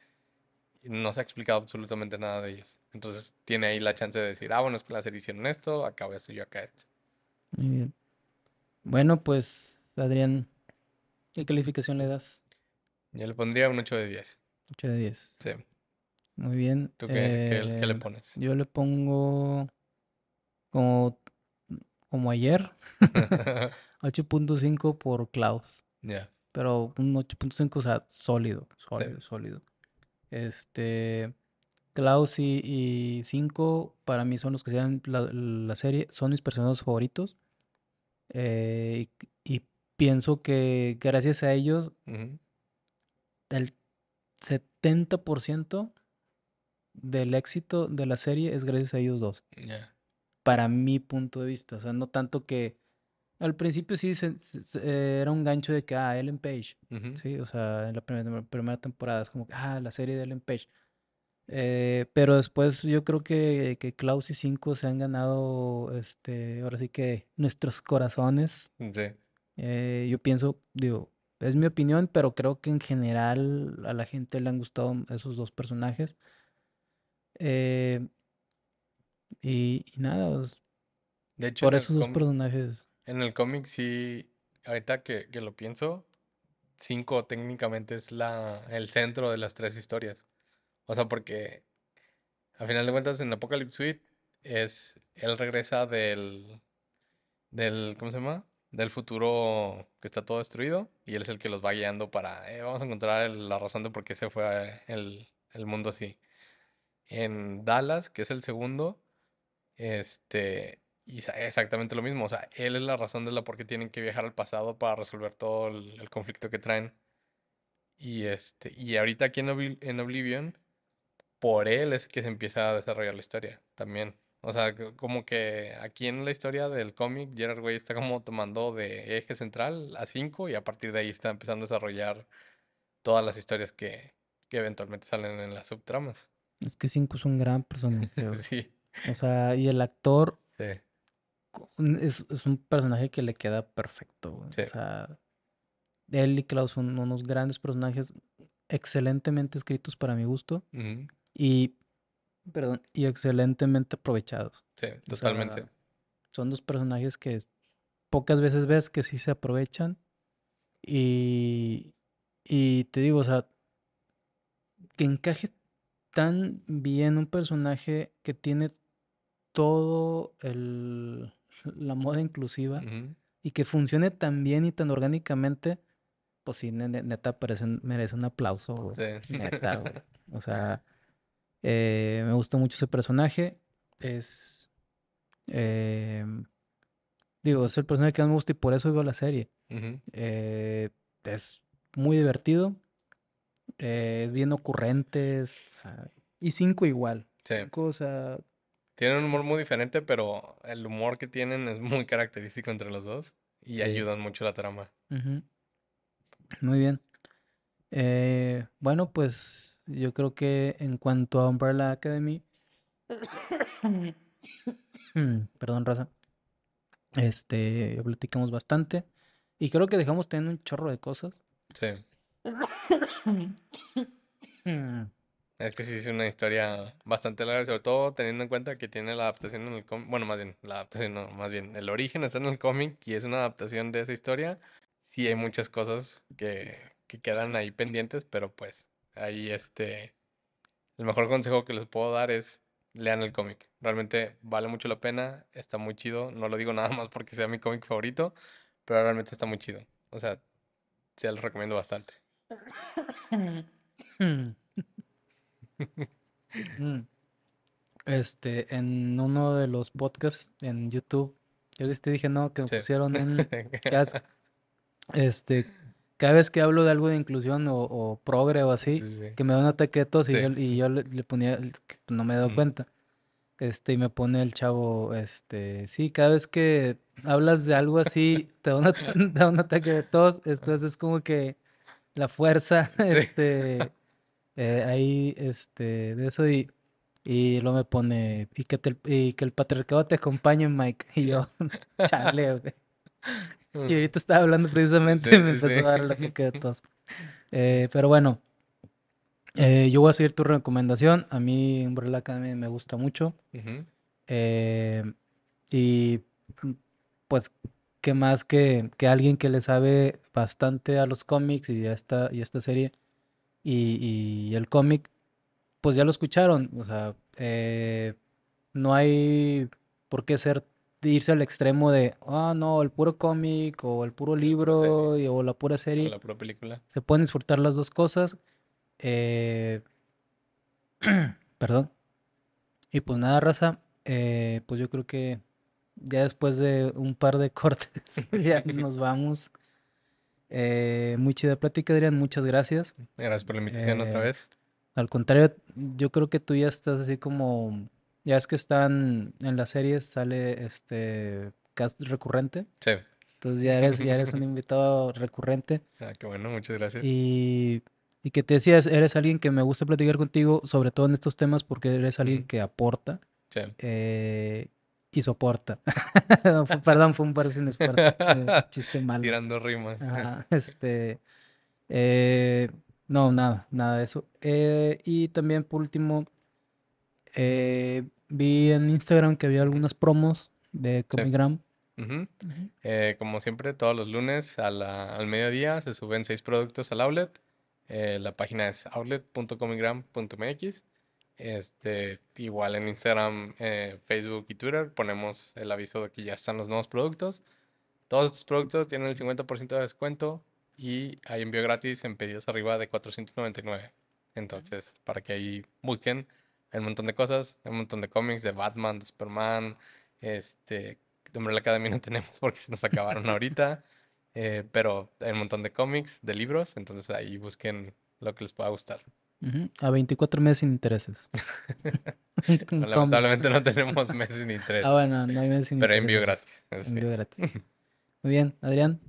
no se ha explicado absolutamente nada de ellos. Entonces tiene ahí la chance de decir, ah, bueno, es que la serie hicieron esto, acá voy a hacer yo acá esto. Muy bien. Bueno, pues, Adrián, ¿qué calificación le das? Yo le pondría un 8 de 10. 8 de 10. Sí. Muy bien. ¿Tú qué, le eh, pones? Yo le pongo como, como ayer, 8.5 por Klaus. Ya. Pero un 8.5, o sea, sólido, sólido, sólido. Este, Klaus y, 5 para mí son los que sean la, serie, son mis personajes favoritos. Eh, y, pienso que gracias a ellos, 70% del éxito de la serie es gracias a ellos dos. Para mi punto de vista. O sea, no tanto que. Al principio sí era un gancho de que, ah, Ellen Page. Sí, o sea, en la primera, primera, temporada es como que, ah, la serie de Ellen Page. Eh, pero después yo creo que, que Klaus y Cinco se han ganado, este, ahora sí que nuestros corazones. Sí. Eh, yo pienso, digo, es mi opinión, pero creo que en general a la gente le han gustado esos dos personajes. Eh, y, nada, de hecho, por esos dos personajes. En el cómic sí, ahorita que, que lo pienso, Cinco técnicamente es la, el centro de las tres historias. O sea, porque a final de cuentas en Apocalypse Suite es él regresa del del ¿cómo se llama? del futuro que está todo destruido y él es el que los va guiando para, eh, vamos a encontrar la razón de por qué se fue el, mundo así. En Dallas, que es el segundo, este, y exactamente lo mismo, o sea, él es la razón de la por qué tienen que viajar al pasado para resolver todo el, conflicto que traen. Y, este, y ahorita aquí en, en Oblivion, por él es que se empieza a desarrollar la historia también. O sea, como que aquí en la historia del cómic, Gerard Way está como tomando de eje central a Cinco y a partir de ahí está empezando a desarrollar todas las historias que, eventualmente salen en las subtramas. Es que Cinco es un gran personaje. sí. O sea, y el actor es, un personaje que le queda perfecto. Sí. O sea, él y Klaus son unos grandes personajes excelentemente escritos para mi gusto. Y perdón, y excelentemente aprovechados. Sí, totalmente. son dos personajes que pocas veces ves que sí se aprovechan. Y, y te digo, o sea, que encaje tan bien un personaje que tiene todo el, la moda inclusiva y que funcione tan bien y tan orgánicamente, pues sí, neta, merece un aplauso, Sí. Neta, O sea, eh, me gusta mucho ese personaje. Es. Eh, digo, es el personaje que más me gusta y por eso vivo la serie. Eh, es muy divertido. Eh, es bien ocurrente. y cinco igual. Sí. Cinco, o sea, tienen un humor muy diferente, pero el humor que tienen es muy característico entre los dos y ayudan mucho la trama. Muy bien. Eh, bueno, pues yo creo que en cuanto a Umbrella Academy, perdón, raza, este, platicamos bastante y creo que dejamos teniendo un chorro de cosas. Sí. es que sí es una historia bastante larga, sobre todo teniendo en cuenta que tiene la adaptación en el cómic, bueno, más bien, la adaptación, no, más bien, el origen está en el cómic y es una adaptación de esa historia. Sí hay muchas cosas que quedan ahí pendientes, pero pues Ahí este, el mejor consejo que les puedo dar es lean el cómic. Realmente vale mucho la pena, está muy chido. No lo digo nada más porque sea mi cómic favorito, pero realmente está muy chido. O sea, se los recomiendo bastante. Mm. Este, en uno de los podcasts en YouTube, yo les te dije, no, que me pusieron en este, cada vez que hablo de algo de inclusión o, progre o así, que me da un ataque de tos y yo, le, ponía, no me he dado cuenta. Este, y me pone el chavo, este, sí, cada vez que hablas de algo así, te da un, ataque de tos, entonces es como que la fuerza, este, eh, ahí, este, de eso y, y lo me pone, y que, y que el patriarcado te acompañe, Mike, y yo, chale, y ahorita estaba hablando precisamente me empezó a dar la de eh, pero bueno, eh, yo voy a seguir tu recomendación. A mí Umbrella Academy me gusta mucho. Eh, y pues, ¿qué más que, alguien que le sabe bastante a los cómics y a esta, y esta serie y, y el cómic? Pues ya lo escucharon. O sea, no hay por qué ser irse al extremo de, ah, no, el puro cómic o el puro libro o la pura serie. O la pura película. Se pueden disfrutar las dos cosas. Eh, perdón. Y pues nada, raza. Eh, pues yo creo que ya después de un par de cortes ya nos vamos. Eh, muy chida plática, Adrián. Muchas gracias. Gracias por la invitación otra eh, vez. Al contrario, yo creo que tú ya estás así como ya es que están en las series, sale este cast recurrente. Sí. Entonces ya eres, ya eres un invitado recurrente. Ah, qué bueno, muchas gracias. Y, que te decías, eres alguien que me gusta platicar contigo, sobre todo en estos temas, porque eres alguien que aporta. Sí. Eh, y soporta. Perdón, fue un par sin esfuerzo. Eh, chiste mal Tirando rimas. Ajá, este. Eh, no, nada, nada de eso. y también, por último, eh, vi en Instagram que había algunas promos de Comigram. Eh, como siempre, todos los lunes al mediodía se suben seis productos al outlet. Eh, la página es outlet.comigram.mx. Este, igual en Instagram, eh, Facebook y Twitter ponemos el aviso de que ya están los nuevos productos. Todos estos productos tienen el 50% de descuento y hay envío gratis en pedidos arriba de 499. Entonces, para que ahí busquen un montón de cosas, un montón de cómics de Batman, de Superman, este, de la Academy no tenemos porque se nos acabaron ahorita, eh, pero hay un montón de cómics, de libros, entonces ahí busquen lo que les pueda gustar. A 24 meses sin intereses. lamentablemente no tenemos meses sin intereses. Ah, bueno, no hay meses sin intereses. Pero envío gratis. Envío gratis. Muy bien, Adrián.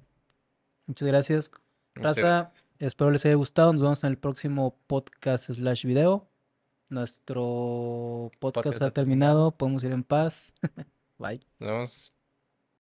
Muchas gracias. Raza, espero les haya gustado. Nos vemos en el próximo podcast slash video. Nuestro podcast ha terminado. Podemos ir en paz. Bye. Nos vemos.